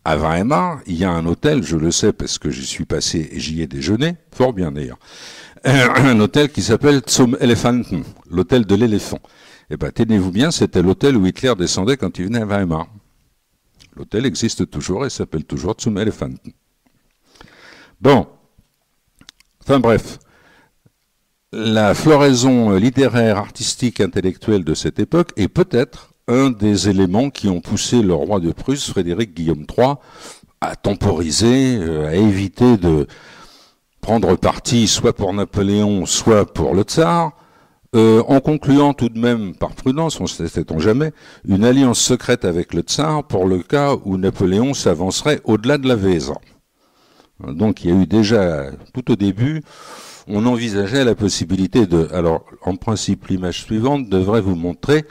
À Weimar, il y a un hôtel, je le sais parce que j'y suis passé et j'y ai déjeuné, fort bien d'ailleurs, euh, un hôtel qui s'appelle Zum Elefanten, l'hôtel de l'éléphant. Eh bien, tenez-vous bien, c'était l'hôtel où Hitler descendait quand il venait à Weimar. L'hôtel existe toujours et s'appelle toujours Zum Elefanten. Bon, enfin bref, la floraison littéraire, artistique, intellectuelle de cette époque est peut-être un des éléments qui ont poussé le roi de Prusse, Frédéric Guillaume III, à temporiser, euh, à éviter de prendre parti soit pour Napoléon, soit pour le tsar, euh, en concluant tout de même, par prudence, on ne sait-on jamais, une alliance secrète avec le tsar pour le cas où Napoléon s'avancerait au-delà de la Vézan. Donc il y a eu déjà, tout au début, on envisageait la possibilité de... Alors, en principe, l'image suivante devrait vous montrer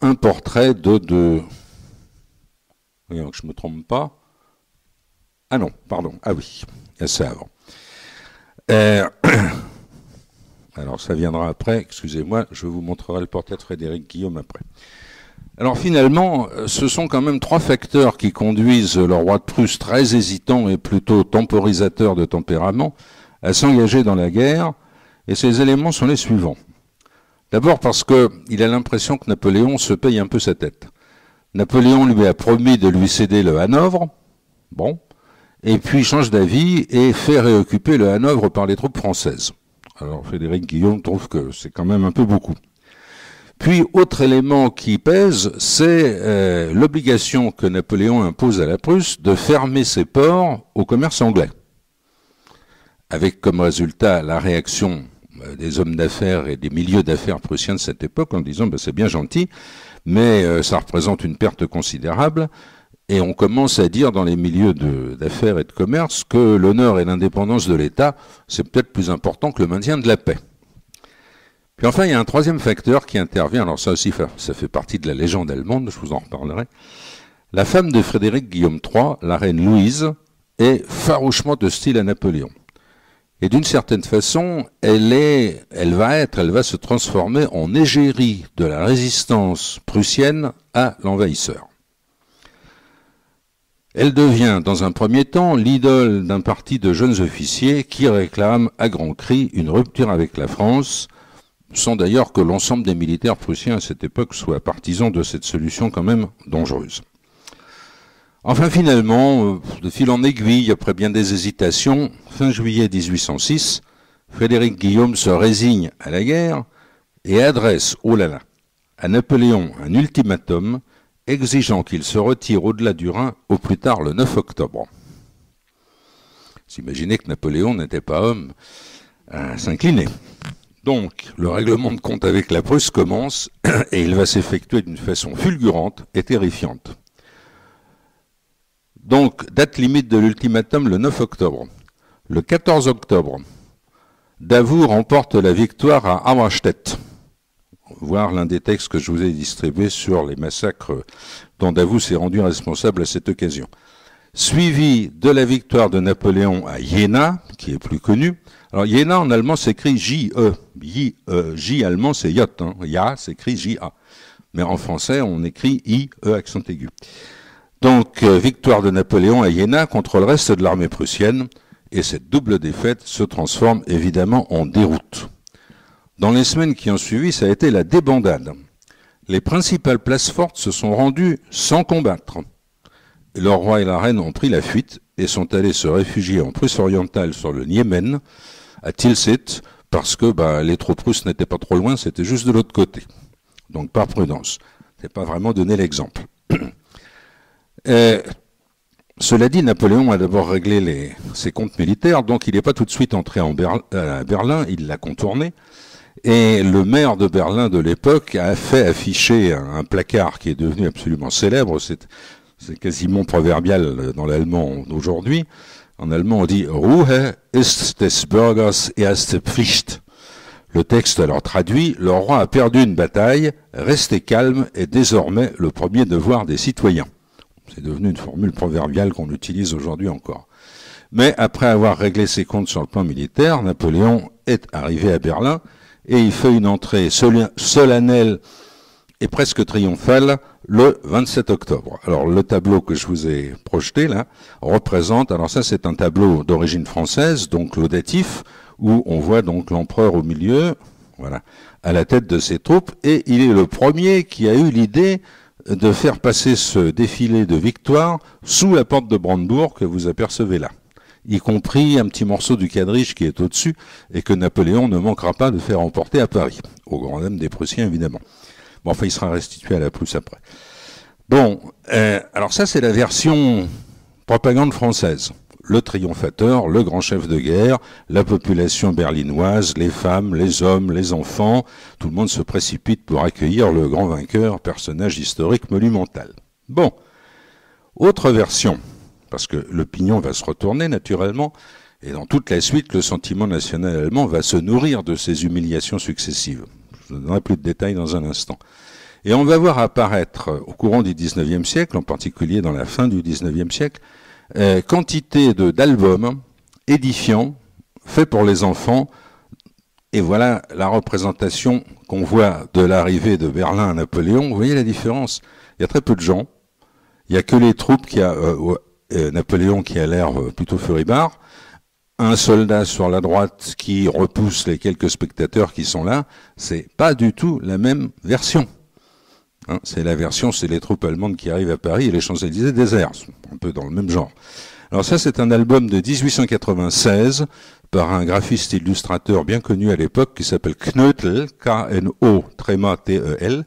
un portrait de... de voyons que je ne me trompe pas. Ah non, pardon. Ah oui, c'est avant. Euh... Alors ça viendra après, excusez-moi, je vous montrerai le portrait de Frédéric Guillaume après. Alors finalement, euh, ce sont quand même trois facteurs qui conduisent le roi de Prusse, très hésitant et plutôt temporisateur de tempérament, à s'engager dans la guerre, et ces éléments sont les suivants. D'abord parce qu'il a l'impression que Napoléon se paye un peu sa tête. Napoléon lui a promis de lui céder le Hanovre, bon, et puis change d'avis et fait réoccuper le Hanovre par les troupes françaises. Alors Frédéric Guillaume trouve que c'est quand même un peu beaucoup. Puis, autre élément qui pèse, c'est euh, l'obligation que Napoléon impose à la Prusse de fermer ses ports au commerce anglais. Avec comme résultat la réaction euh, des hommes d'affaires et des milieux d'affaires prussiens de cette époque en disant ben, c'est bien gentil, mais euh, ça représente une perte considérable. Et on commence à dire dans les milieux d'affaires et de commerce que l'honneur et l'indépendance de l'État, c'est peut-être plus important que le maintien de la paix. Puis enfin, il y a un troisième facteur qui intervient, alors ça aussi, ça fait partie de la légende allemande, je vous en reparlerai. La femme de Frédéric Guillaume III, la reine Louise, est farouchement hostile à Napoléon. Et d'une certaine façon, elle est, elle va être, elle va se transformer en égérie de la résistance prussienne à l'envahisseur. Elle devient, dans un premier temps, l'idole d'un parti de jeunes officiers qui réclament à grands cris une rupture avec la France, sans d'ailleurs que l'ensemble des militaires prussiens à cette époque soient partisans de cette solution quand même dangereuse. Enfin finalement, euh, de fil en aiguille, après bien des hésitations, fin juillet 1806, Frédéric Guillaume se résigne à la guerre et adresse, au lala à Napoléon un ultimatum exigeant qu'il se retire au-delà du Rhin au plus tard le 9 octobre. Vous que Napoléon n'était pas homme à hein, s'incliner. Donc, le règlement de compte avec la Prusse commence et il va s'effectuer d'une façon fulgurante et terrifiante. Donc, date limite de l'ultimatum le 9 octobre. Le 14 octobre, Davout remporte la victoire à Auerstedt voir l'un des textes que je vous ai distribué sur les massacres dont Davout s'est rendu responsable à cette occasion. Suivi de la victoire de Napoléon à Jena, qui est plus connue. Alors Jena en allemand s'écrit J-E. J, -E. J allemand c'est J, hein. Ya s'écrit J-A. Mais en français on écrit I-E accent aigu. Donc euh, victoire de Napoléon à Jena contre le reste de l'armée prussienne. Et cette double défaite se transforme évidemment en déroute. Dans les semaines qui ont suivi, ça a été la débandade. Les principales places fortes se sont rendues sans combattre. Le roi et la reine ont pris la fuite et sont allés se réfugier en Prusse orientale sur le Niemen, à Tilsit, parce que bah, les troupes russes n'étaient pas trop loin, c'était juste de l'autre côté. Donc par prudence. C'est pas vraiment donné l'exemple. Euh, cela dit, Napoléon a d'abord réglé ses comptes militaires, donc il n'est pas tout de suite entré en à Berlin, il l'a contourné. Et le maire de Berlin de l'époque a fait afficher un, placard qui est devenu absolument célèbre, c'est, quasiment proverbial dans l'allemand d'aujourd'hui. En allemand, on dit « Ruhe ist des Bürgers erste Pflicht ». Le texte alors traduit « Le roi a perdu une bataille, restez calme est désormais le premier devoir des citoyens ». C'est devenu une formule proverbiale qu'on utilise aujourd'hui encore. Mais après avoir réglé ses comptes sur le plan militaire, Napoléon est arrivé à Berlin et il fait une entrée solennelle et presque triomphale le 27 octobre. Alors le tableau que je vous ai projeté là représente, alors ça c'est un tableau d'origine française, donc laudatif, où on voit donc l'empereur au milieu, voilà, à la tête de ses troupes, et il est le premier qui a eu l'idée de faire passer ce défilé de victoire sous la porte de Brandebourg que vous apercevez là y compris un petit morceau du quadrige qui est au-dessus, et que Napoléon ne manquera pas de faire emporter à Paris, au grand dam des Prussiens évidemment. Bon, enfin, il sera restitué à la plus après. Bon, euh, alors ça c'est la version propagande française. Le triomphateur, le grand chef de guerre, la population berlinoise, les femmes, les hommes, les enfants, tout le monde se précipite pour accueillir le grand vainqueur, personnage historique monumental. Bon, autre version, parce que l'opinion va se retourner naturellement, et dans toute la suite, le sentiment national allemand va se nourrir de ces humiliations successives. Je donnerai plus de détails dans un instant. Et on va voir apparaître au courant du XIXe siècle, en particulier dans la fin du XIXe siècle, euh, quantité d'albums édifiants faits pour les enfants. Et voilà la représentation qu'on voit de l'arrivée de Berlin à Napoléon. Vous voyez la différence Il y a très peu de gens. Il n'y a que les troupes qui a, euh, euh, Napoléon qui a l'air euh, plutôt furibard, un soldat sur la droite qui repousse les quelques spectateurs qui sont là, c'est pas du tout la même version. Hein, c'est la version, c'est les troupes allemandes qui arrivent à Paris et les Champs-Élysées déserts, un peu dans le même genre. Alors ça, c'est un album de 1896 par un graphiste illustrateur bien connu à l'époque qui s'appelle Knötel, K-N-O, tréma T-E-L,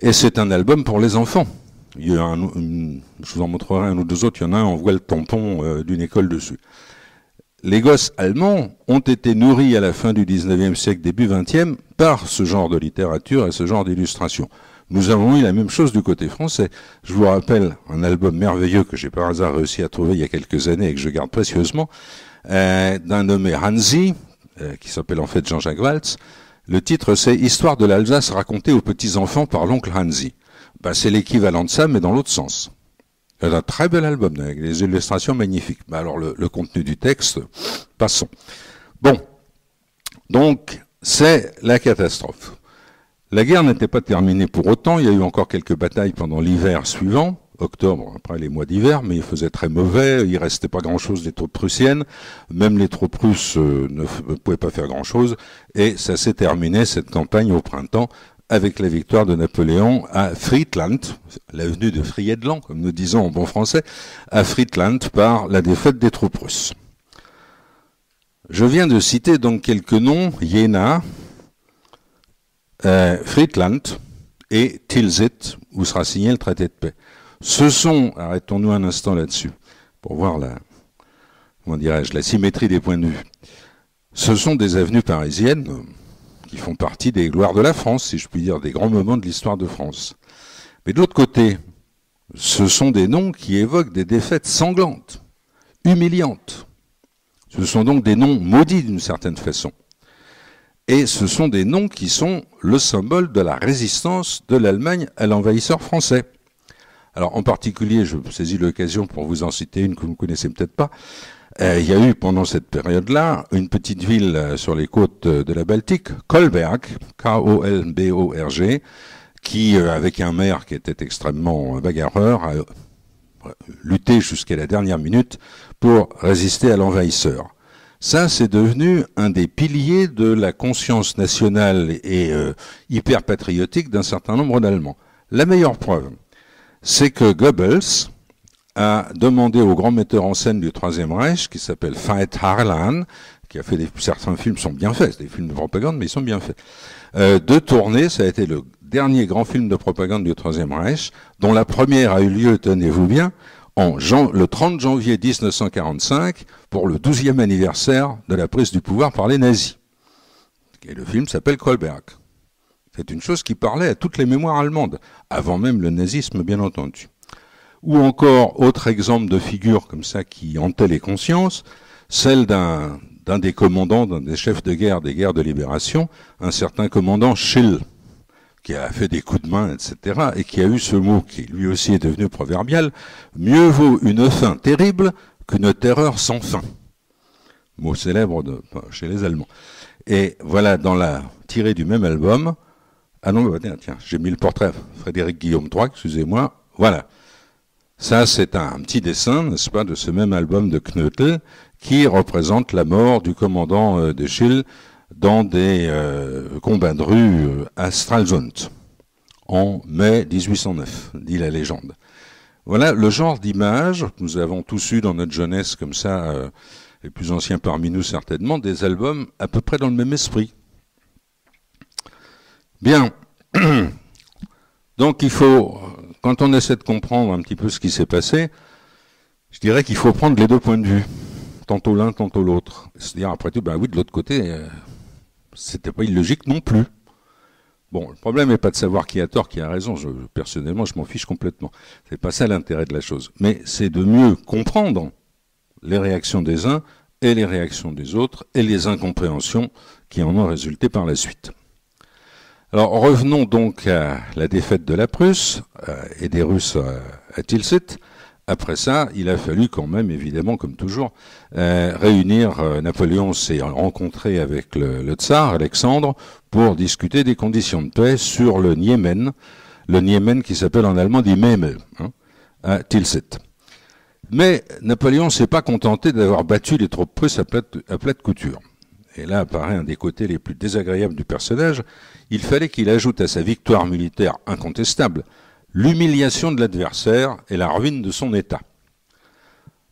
et c'est un album pour les enfants. Il y a je vous en montrerai un ou deux autres. Il y en a un, on voit le tampon euh, d'une école dessus. Les gosses allemands ont été nourris à la fin du 19e siècle, début 20e, par ce genre de littérature et ce genre d'illustration. Nous avons eu la même chose du côté français. Je vous rappelle un album merveilleux que j'ai par hasard réussi à trouver il y a quelques années et que je garde précieusement, euh, d'un nommé Hansi, euh, qui s'appelle en fait Jean-Jacques Waltz. Le titre c'est Histoire de l'Alsace racontée aux petits-enfants par l'oncle Hansi. Bah, c'est l'équivalent de ça, mais dans l'autre sens. C'est un très bel album, avec des illustrations magnifiques. Bah, alors, le, contenu du texte, passons. Bon, donc, c'est la catastrophe. La guerre n'était pas terminée pour autant, il y a eu encore quelques batailles pendant l'hiver suivant, octobre, après les mois d'hiver, mais il faisait très mauvais, il restait pas grand-chose des troupes prussiennes, même les troupes russes euh, ne, pouvaient pas faire grand-chose, et ça s'est terminé, cette campagne, au printemps, avec la victoire de Napoléon à Friedland, l'avenue de Friedland, comme nous disons en bon français, à Friedland par la défaite des troupes russes. Je viens de citer donc quelques noms, Jena, euh, Friedland et Tilsit, où sera signé le traité de paix. Ce sont, arrêtons-nous un instant là-dessus, pour voir la, comment dirais-je, la symétrie des points de vue. Ce sont des avenues parisiennes, qui font partie des gloires de la France, si je puis dire, des grands moments de l'histoire de France. Mais de l'autre côté, ce sont des noms qui évoquent des défaites sanglantes, humiliantes. Ce sont donc des noms maudits d'une certaine façon. Et ce sont des noms qui sont le symbole de la résistance de l'Allemagne à l'envahisseur français. Alors en particulier, je saisis l'occasion pour vous en citer une que vous ne connaissez peut-être pas. Euh, il y a eu pendant cette période-là une petite ville euh, sur les côtes euh, de la Baltique, Kolberg, K-O-L-B-O-R-G, qui, avec un maire qui était extrêmement bagarreur, a lutté jusqu'à la dernière minute pour résister à l'envahisseur. Ça, c'est devenu un des piliers de la conscience nationale et hyper patriotique d'un certain nombre d'Allemands. La meilleure preuve, c'est que Goebbels a demandé au grand metteur en scène du Troisième Reich, qui s'appelle Veit Harlan, qui a fait des, certains films sont bien faits, c'est des films de propagande, mais ils sont bien faits, euh, de tourner, ça a été le dernier grand film de propagande du Troisième Reich, dont la première a eu lieu, tenez-vous bien, en le 30 janvier 1945, pour le 12e anniversaire de la prise du pouvoir par les nazis. Et le film s'appelle Kolberg. C'est une chose qui parlait à toutes les mémoires allemandes, avant même le nazisme, bien entendu. Ou encore, autre exemple de figure comme ça qui hantait les consciences, celle d'un des commandants, d'un des chefs de guerre des guerres de libération, un certain commandant Schill, qui a fait des coups de main, etc., et qui a eu ce mot qui lui aussi est devenu proverbial, mieux vaut une fin terrible qu'une terreur sans fin. Mot célèbre chez les Allemands. Et voilà, dans la tirée du même album, ah non, bah, tiens, j'ai mis le portrait Frédéric Guillaume III, excusez-moi. Voilà. Ça, c'est un, petit dessin, n'est-ce pas, de ce même album de Knötel, qui représente la mort du commandant euh, de Schill dans des euh, combats de rue euh, à Stralsund, en mai 1809, dit la légende. Voilà le genre d'image que nous avons tous eu dans notre jeunesse, comme ça, les plus anciens parmi nous certainement, des albums à peu près dans le même esprit, Bien. Donc il faut, quand on essaie de comprendre un petit peu ce qui s'est passé, je dirais qu'il faut prendre les deux points de vue, tantôt l'un, tantôt l'autre. C'est-à-dire, après tout, ben oui, de l'autre côté, euh, c'était pas illogique non plus. Bon, le problème n'est pas de savoir qui a tort, qui a raison. Je, personnellement, je m'en fiche complètement. C'est pas ça l'intérêt de la chose. Mais c'est de mieux comprendre les réactions des uns et les réactions des autres et les incompréhensions qui en ont résulté par la suite. Alors revenons donc à la défaite de la Prusse euh, et des Russes à, euh, à Tilsit. Après ça, il a fallu quand même, évidemment, comme toujours, euh, réunir Napoléon s'est rencontré avec le, tsar Alexandre pour discuter des conditions de paix sur le Niemen, le Niemen qui s'appelle en allemand die Meme, hein, à Tilsit. Mais Napoléon s'est pas contenté d'avoir battu les troupes prusses à à plate couture et là apparaît un des côtés les plus désagréables du personnage, il fallait qu'il ajoute à sa victoire militaire incontestable l'humiliation de l'adversaire et la ruine de son État.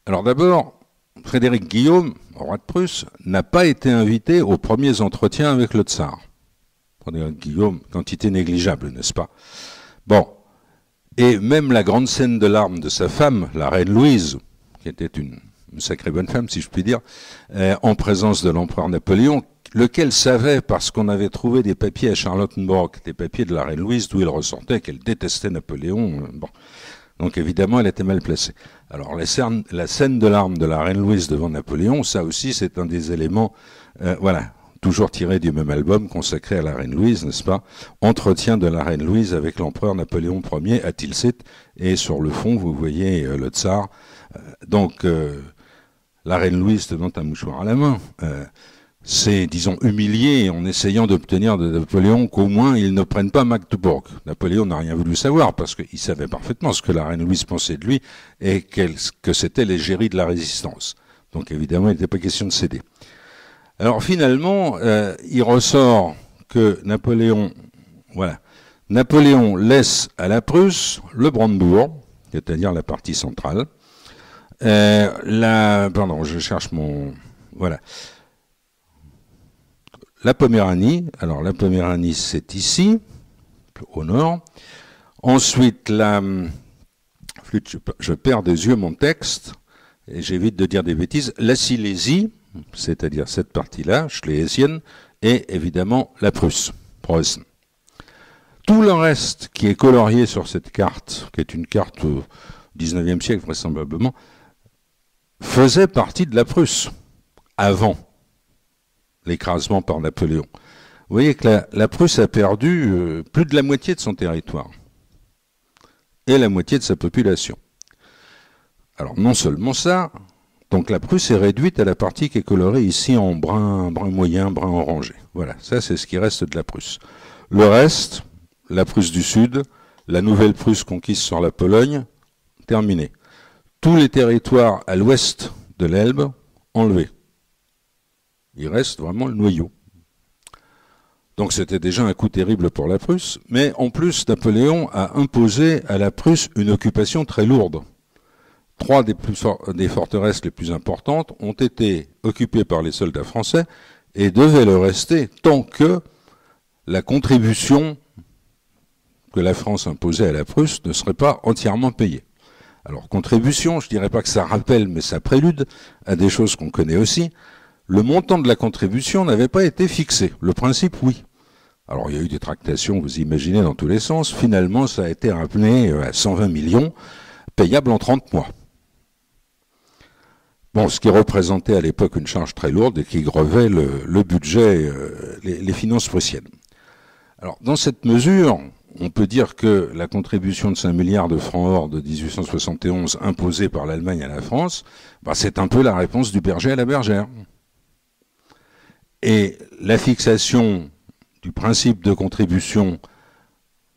Alors d'abord, Frédéric Guillaume, roi de Prusse, n'a pas été invité aux premiers entretiens avec le tsar. Frédéric Guillaume, quantité négligeable, n'est-ce pas Bon, et même la grande scène de larmes de sa femme, la reine Louise, qui était une une sacrée bonne femme, si je puis dire, euh, en présence de l'empereur Napoléon, lequel savait, parce qu'on avait trouvé des papiers à Charlottenburg, des papiers de la reine Louise, d'où il ressentait qu'elle détestait Napoléon. Euh, bon. Donc évidemment, elle était mal placée. Alors la, scène, de l'arme de la reine Louise devant Napoléon, ça aussi, c'est un des éléments, euh, voilà, toujours tiré du même album consacré à la reine Louise, n'est-ce pas Entretien de la reine Louise avec l'empereur Napoléon Ier à Tilsit, et sur le fond, vous voyez le tsar. Donc la reine Louise tenant un mouchoir à la main, euh, c'est, disons, humilié en essayant d'obtenir de Napoléon qu'au moins il ne prenne pas Magdebourg. Napoléon n'a rien voulu savoir parce qu'il savait parfaitement ce que la reine Louise pensait de lui et que c'était l'égérie de la résistance. Donc évidemment, il n'était pas question de céder. Alors finalement, euh, il ressort que Napoléon, voilà, Napoléon laisse à la Prusse le Brandebourg, c'est-à-dire la partie centrale, euh, la, pardon, je cherche mon. Voilà. La Poméranie. Alors, la Poméranie, c'est ici, au nord. Ensuite, la. Je, perds des yeux mon texte et j'évite de dire des bêtises. La Silésie, c'est-à-dire cette partie-là, Schlesien et évidemment la Prusse. Preußen. Tout le reste qui est colorié sur cette carte, qui est une carte 19e euh, siècle vraisemblablement, faisait partie de la Prusse avant l'écrasement par Napoléon. Vous voyez que la, Prusse a perdu euh, plus de la moitié de son territoire et la moitié de sa population. Alors non seulement ça, donc la Prusse est réduite à la partie qui est colorée ici en brun, brun moyen, brun orangé. Voilà, ça c'est ce qui reste de la Prusse. Le reste, la Prusse du Sud, la nouvelle Prusse conquise sur la Pologne, terminée tous les territoires à l'ouest de l'Elbe enlevés. Il reste vraiment le noyau. Donc c'était déjà un coup terrible pour la Prusse, mais en plus Napoléon a imposé à la Prusse une occupation très lourde. Trois des, plus des forteresses les plus importantes ont été occupées par les soldats français et devaient le rester tant que la contribution que la France imposait à la Prusse ne serait pas entièrement payée alors contribution, je ne dirais pas que ça rappelle, mais ça prélude à des choses qu'on connaît aussi, le montant de la contribution n'avait pas été fixé. Le principe, oui. Alors il y a eu des tractations, vous imaginez, dans tous les sens. Finalement, ça a été rappelé euh, à 120 millions, payable en 30 mois. Bon, ce qui représentait à l'époque une charge très lourde et qui grevait le, budget, euh, les, les, finances prussiennes. Alors, dans cette mesure, on peut dire que la contribution de 5 milliards de francs or de 1871 imposée par l'Allemagne à la France, bah, c'est un peu la réponse du berger à la bergère. Et la fixation du principe de contribution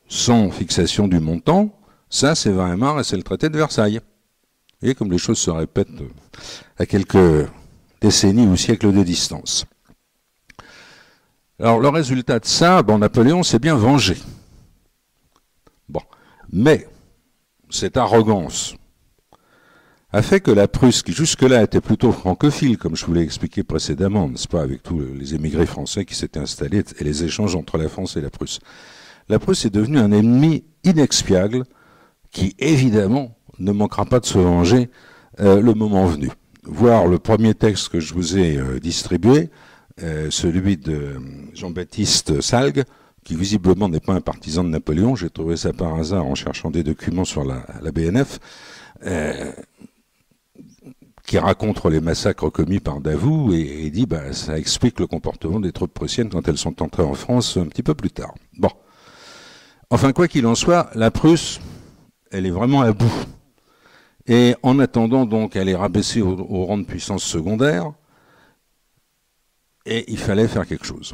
sans fixation du montant, ça c'est Weimar et c'est le traité de Versailles. Vous voyez comme les choses se répètent à quelques décennies ou siècles de distance. Alors le résultat de ça, bon, bah, Napoléon s'est bien vengé. Mais cette arrogance a fait que la Prusse, qui jusque-là était plutôt francophile, comme je vous l'ai expliqué précédemment, n'est-ce pas, avec tous les émigrés français qui s'étaient installés et les échanges entre la France et la Prusse, la Prusse est devenue un ennemi inexpiable qui, évidemment, ne manquera pas de se venger euh, le moment venu. Voir le premier texte que je vous ai euh, distribué, euh, celui de Jean-Baptiste Salgue, qui visiblement n'est pas un partisan de Napoléon, j'ai trouvé ça par hasard en cherchant des documents sur la, BNF, euh, qui raconte les massacres commis par Davout et, dit bah ça explique le comportement des troupes prussiennes quand elles sont entrées en France un petit peu plus tard. Bon. Enfin, quoi qu'il en soit, la Prusse, elle est vraiment à bout. Et en attendant, donc, elle est rabaissée au rang de puissance secondaire, et il fallait faire quelque chose.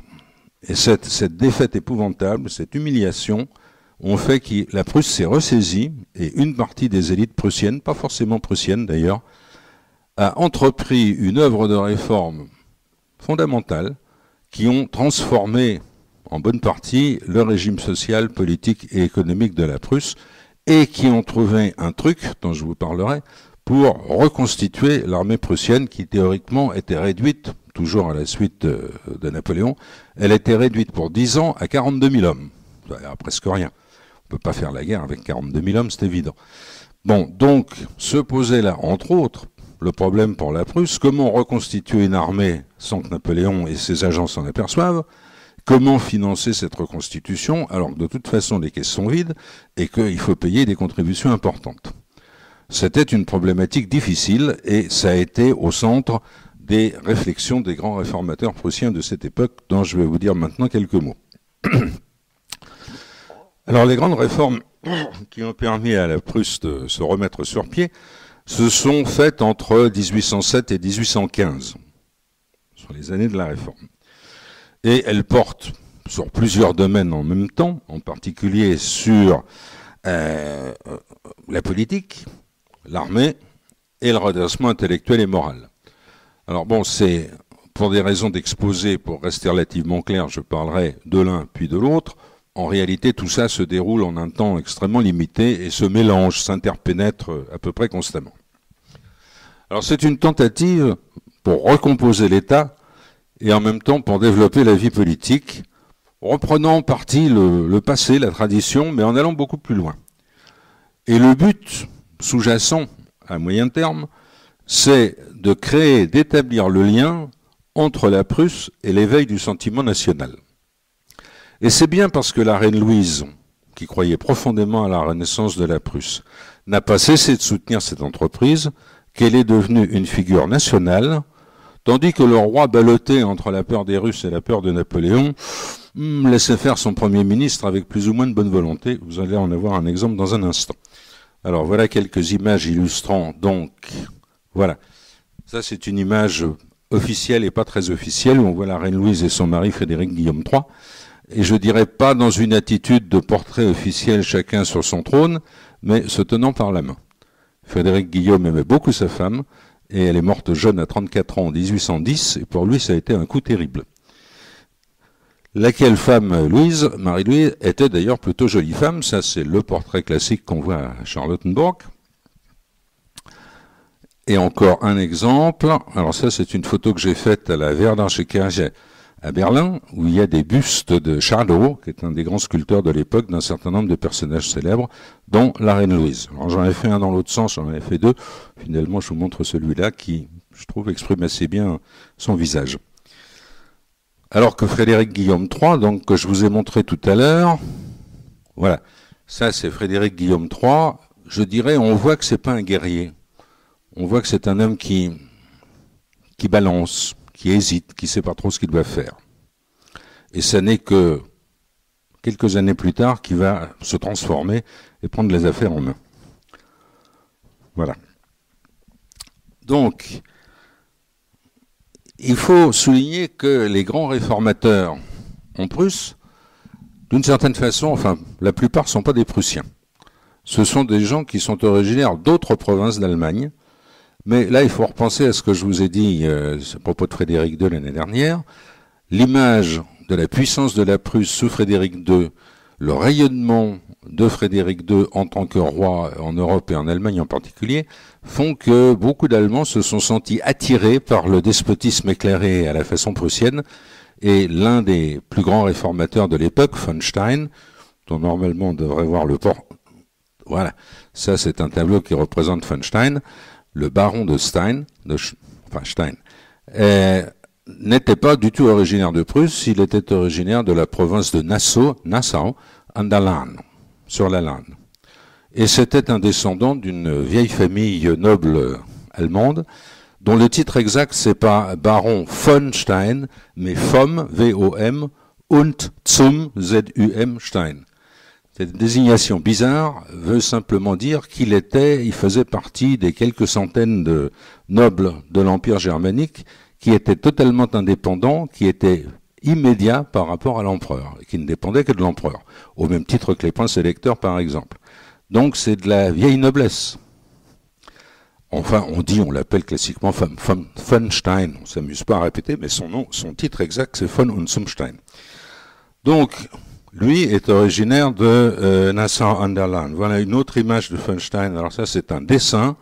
Et cette, défaite épouvantable, cette humiliation, ont fait que la Prusse s'est ressaisie et une partie des élites prussiennes, pas forcément prussiennes d'ailleurs, a entrepris une œuvre de réforme fondamentale qui ont transformé en bonne partie le régime social, politique et économique de la Prusse et qui ont trouvé un truc dont je vous parlerai pour reconstituer l'armée prussienne qui théoriquement était réduite toujours à la suite euh, de, Napoléon, elle a été réduite pour 10 ans à 42 000 hommes. Alors, presque rien. On ne peut pas faire la guerre avec 42 000 hommes, c'est évident. Bon, donc se posait là, entre autres, le problème pour la Prusse, comment reconstituer une armée sans que Napoléon et ses agents s'en aperçoivent Comment financer cette reconstitution alors que de toute façon les caisses sont vides et qu'il faut payer des contributions importantes C'était une problématique difficile et ça a été au centre des réflexions des grands réformateurs prussiens de cette époque, dont je vais vous dire maintenant quelques mots. Alors les grandes réformes qui ont permis à la Prusse de se remettre sur pied se sont faites entre 1807 et 1815, sur les années de la réforme. Et elles portent sur plusieurs domaines en même temps, en particulier sur euh, euh, la politique, l'armée et le redressement intellectuel et moral. Alors bon, c'est pour des raisons d'exposer, pour rester relativement clair, je parlerai de l'un puis de l'autre. En réalité, tout ça se déroule en un temps extrêmement limité et se mélange, s'interpénètre euh, à peu près constamment. Alors c'est une tentative pour recomposer l'État et en même temps pour développer la vie politique, reprenant en partie le passé, la tradition, mais en allant beaucoup plus loin. Et le but sous-jacent, à moyen terme, c'est de créer, d'établir le lien entre la Prusse et l'éveil du sentiment national. Et c'est bien parce que la reine Louise, qui croyait profondément à la renaissance de la Prusse, n'a pas cessé de soutenir cette entreprise qu'elle est devenue une figure nationale, tandis que le roi ballotté entre la peur des Russes et la peur de Napoléon hum, laissait faire son premier ministre avec plus ou moins de bonne volonté. Vous allez en avoir un exemple dans un instant. Alors voilà quelques images illustrant donc voilà. Ça, c'est une image officielle et pas très officielle où on voit la reine Louise et son mari Frédéric Guillaume III. Et je dirais pas dans une attitude de portrait officiel chacun sur son trône, mais se tenant par la main. Frédéric Guillaume aimait beaucoup sa femme et elle est morte jeune à 34 ans en 1810 et pour lui ça a été un coup terrible. Laquelle femme, Louise, Marie-Louise, était d'ailleurs plutôt jolie femme, ça c'est le portrait classique qu'on voit à Charlottenburg, et encore un exemple. Alors ça, c'est une photo que j'ai faite à la Kerge à Berlin, où il y a des bustes de Charles qui est un des grands sculpteurs de l'époque, d'un certain nombre de personnages célèbres, dont la reine Louise. Alors j'en ai fait un dans l'autre sens, j'en ai fait deux. Finalement, je vous montre celui-là qui, je trouve, exprime assez bien son visage. Alors que Frédéric Guillaume III, donc que je vous ai montré tout à l'heure, voilà, ça c'est Frédéric Guillaume III. Je dirais, on voit que c'est pas un guerrier on voit que c'est un homme qui, qui balance, qui hésite, qui ne sait pas trop ce qu'il doit faire. Et ce n'est que quelques années plus tard qu'il va se transformer et prendre les affaires en main. Voilà. Donc, il faut souligner que les grands réformateurs en Prusse, d'une certaine façon, enfin, la plupart ne sont pas des Prussiens. Ce sont des gens qui sont originaires d'autres provinces d'Allemagne, mais là, il faut repenser à ce que je vous ai dit euh, à propos de Frédéric II l'année dernière. L'image de la puissance de la Prusse sous Frédéric II, le rayonnement de Frédéric II en tant que roi en Europe et en Allemagne en particulier, font que beaucoup d'Allemands se sont sentis attirés par le despotisme éclairé à la façon prussienne. Et l'un des plus grands réformateurs de l'époque, von Stein, dont normalement on devrait voir le port. Voilà, ça c'est un tableau qui représente von Stein le baron de Stein, euh, n'était pas du tout originaire de Prusse, il était originaire de la province de Nassau, Nassau, Lahn, sur la Lanne. Et c'était un descendant d'une vieille famille noble allemande, dont le titre exact c'est pas baron von Stein, mais vom, V-O-M, und zum, Z-U-M Stein. Cette désignation bizarre veut simplement dire qu'il était, il faisait partie des quelques centaines de nobles de l'Empire germanique qui étaient totalement indépendants, qui étaient immédiats par rapport à l'empereur, qui ne dépendaient que de l'empereur, au même titre que les princes électeurs par exemple. Donc c'est de la vieille noblesse. Enfin, on dit, on l'appelle classiquement von, von, Stein, on s'amuse pas à répéter, mais son nom, son titre exact, c'est von Unzumstein. Donc, lui est originaire de euh, Nassau Underland. Voilà une autre image de Funstein. Alors ça, c'est un dessin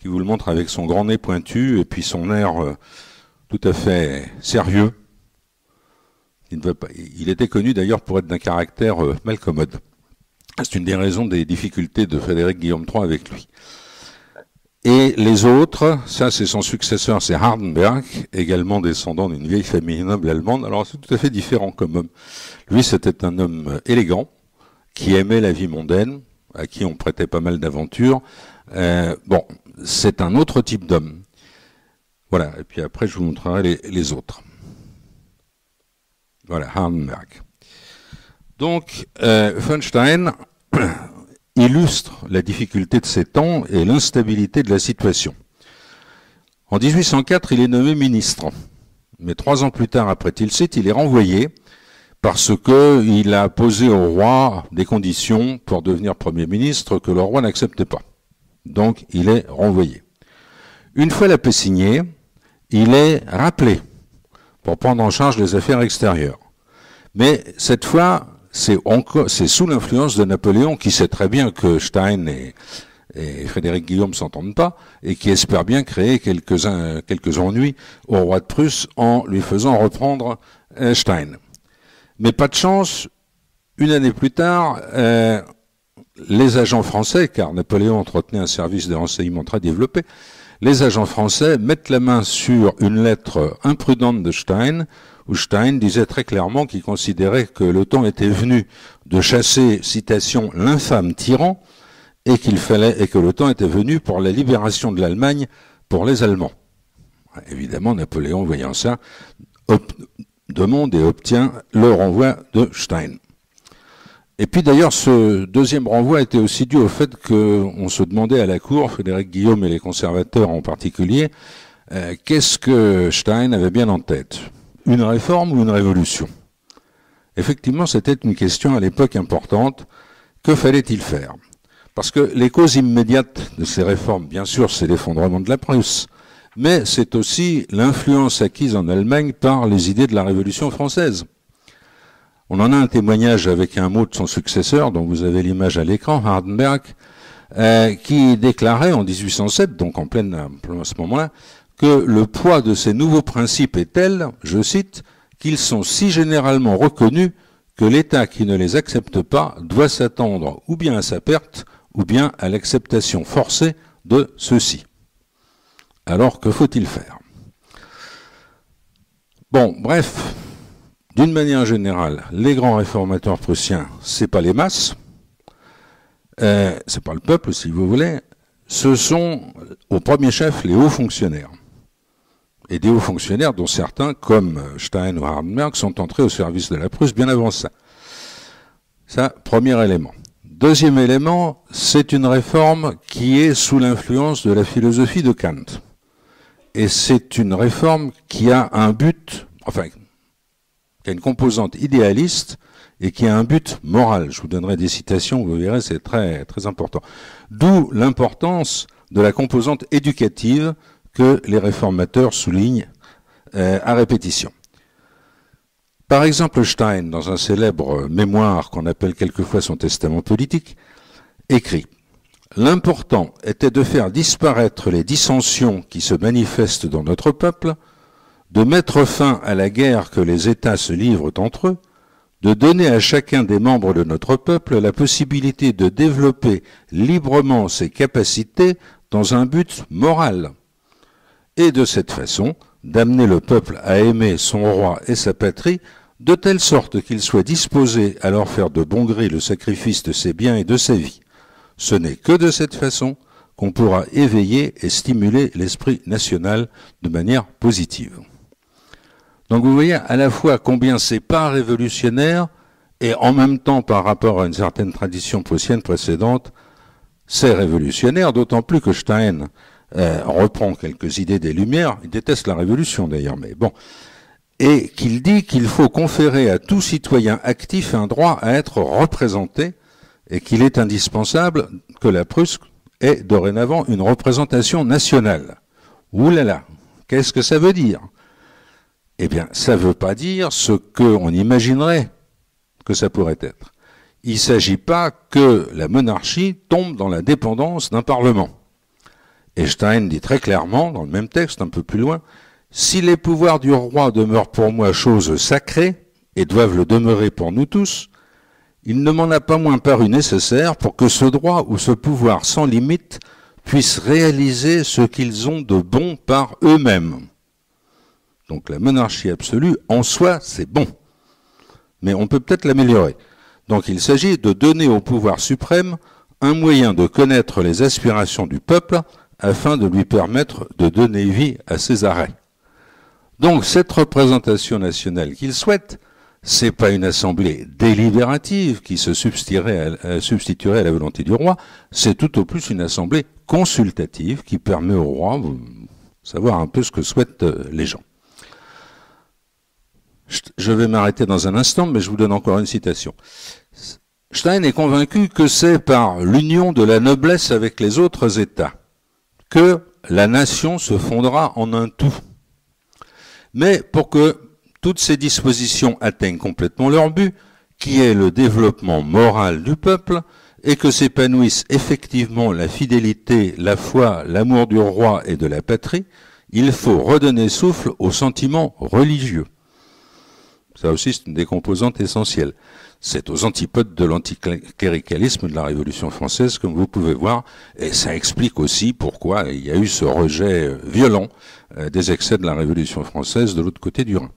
qui vous le montre avec son grand nez pointu et puis son air euh, tout à fait sérieux. Il, était connu d'ailleurs pour être d'un caractère euh, malcommode. C'est une des raisons des difficultés de Frédéric Guillaume III avec lui. Et les autres, ça c'est son successeur, c'est Hardenberg, également descendant d'une vieille famille noble allemande. Alors c'est tout à fait différent comme homme. Lui c'était un homme élégant, qui aimait la vie mondaine, à qui on prêtait pas mal d'aventures. Euh, bon, c'est un autre type d'homme. Voilà, et puis après je vous montrerai les, autres. Voilà, Hardenberg. Donc, euh, illustre la difficulté de ces temps et l'instabilité de la situation. En 1804, il est nommé ministre, mais trois ans plus tard, après Tilsit, il est renvoyé parce qu'il a posé au roi des conditions pour devenir Premier ministre que le roi n'accepte pas. Donc il est renvoyé. Une fois la paix signée, il est rappelé pour prendre en charge les affaires extérieures. Mais cette fois, c'est sous l'influence de Napoléon qui sait très bien que Stein et, Frédéric Guillaume s'entendent pas et qui espère bien créer quelques, quelques ennuis au roi de Prusse en lui faisant reprendre euh, Stein. Mais pas de chance, une année plus tard, euh, les agents français, car Napoléon entretenait un service de renseignement très développé, les agents français mettent la main sur une lettre imprudente de Stein où Stein disait très clairement qu'il considérait que le temps était venu de chasser, citation, l'infâme tyran, et qu'il fallait, et que le temps était venu pour la libération de l'Allemagne pour les Allemands. Évidemment, Napoléon, voyant ça, demande et obtient le renvoi de Stein. Et puis d'ailleurs, ce deuxième renvoi était aussi dû au fait qu'on se demandait à la Cour, Frédéric Guillaume et les conservateurs en particulier, euh, qu'est-ce que Stein avait bien en tête une réforme ou une révolution Effectivement, c'était une question à l'époque importante. Que fallait-il faire Parce que les causes immédiates de ces réformes, bien sûr, c'est l'effondrement de la Prusse, mais c'est aussi l'influence acquise en Allemagne par les idées de la Révolution française. On en a un témoignage avec un mot de son successeur, dont vous avez l'image à l'écran, Hardenberg, euh, qui déclarait en 1807, donc en pleine, à ce moment-là, que le poids de ces nouveaux principes est tel, je cite, qu'ils sont si généralement reconnus que l'État qui ne les accepte pas doit s'attendre ou bien à sa perte ou bien à l'acceptation forcée de ceux-ci. Alors que faut-il faire Bon, bref, d'une manière générale, les grands réformateurs prussiens, ce n'est pas les masses, euh, ce n'est pas le peuple si vous voulez, ce sont euh, au premier chef les hauts fonctionnaires et des hauts fonctionnaires, dont certains, comme Stein ou Hardenberg, sont entrés au service de la Prusse bien avant ça. Ça, premier élément. Deuxième élément, c'est une réforme qui est sous l'influence de la philosophie de Kant. Et c'est une réforme qui a un but, enfin, qui a une composante idéaliste et qui a un but moral. Je vous donnerai des citations, vous verrez, c'est très, très important. D'où l'importance de la composante éducative que les réformateurs soulignent euh, à répétition. Par exemple, Stein, dans un célèbre mémoire qu'on appelle quelquefois son testament politique, écrit L'important était de faire disparaître les dissensions qui se manifestent dans notre peuple, de mettre fin à la guerre que les États se livrent entre eux, de donner à chacun des membres de notre peuple la possibilité de développer librement ses capacités dans un but moral, et de cette façon d'amener le peuple à aimer son roi et sa patrie, de telle sorte qu'il soit disposé à leur faire de bon gré le sacrifice de ses biens et de sa vie. Ce n'est que de cette façon qu'on pourra éveiller et stimuler l'esprit national de manière positive. Donc vous voyez à la fois combien c'est pas révolutionnaire et en même temps par rapport à une certaine tradition prussienne précédente, c'est révolutionnaire, d'autant plus que Stein euh, reprend quelques idées des Lumières, il déteste la Révolution d'ailleurs, mais bon, et qu'il dit qu'il faut conférer à tout citoyen actif un droit à être représenté, et qu'il est indispensable que la Prusse ait dorénavant une représentation nationale. Ouh là là, qu'est-ce que ça veut dire Eh bien, ça ne veut pas dire ce qu'on imaginerait que ça pourrait être. Il ne s'agit pas que la monarchie tombe dans la dépendance d'un parlement. Et Stein dit très clairement, dans le même texte, un peu plus loin, Si les pouvoirs du roi demeurent pour moi chose sacrée et doivent le demeurer pour nous tous, il ne m'en a pas moins paru nécessaire pour que ce droit ou ce pouvoir sans limite puisse réaliser ce qu'ils ont de bon par eux-mêmes. Donc la monarchie absolue, en soi, c'est bon. Mais on peut peut-être l'améliorer. Donc il s'agit de donner au pouvoir suprême un moyen de connaître les aspirations du peuple, afin de lui permettre de donner vie à ses arrêts. Donc cette représentation nationale qu'il souhaite, c'est pas une assemblée délibérative qui se substituerait à, euh, substituerait à la volonté du roi, c'est tout au plus une assemblée consultative qui permet au roi de euh, savoir un peu ce que souhaitent euh, les gens. Je vais m'arrêter dans un instant, mais je vous donne encore une citation. Stein est convaincu que c'est par l'union de la noblesse avec les autres États que la nation se fondera en un tout. Mais pour que toutes ces dispositions atteignent complètement leur but, qui est le développement moral du peuple, et que s'épanouissent effectivement la fidélité, la foi, l'amour du roi et de la patrie, il faut redonner souffle aux sentiments religieux. Ça aussi, c'est une des composantes essentielles. C'est aux antipodes de l'anticléricalisme de la Révolution française, comme vous pouvez voir, et ça explique aussi pourquoi il y a eu ce rejet euh, violent euh, des excès de la Révolution française de l'autre côté du Rhin.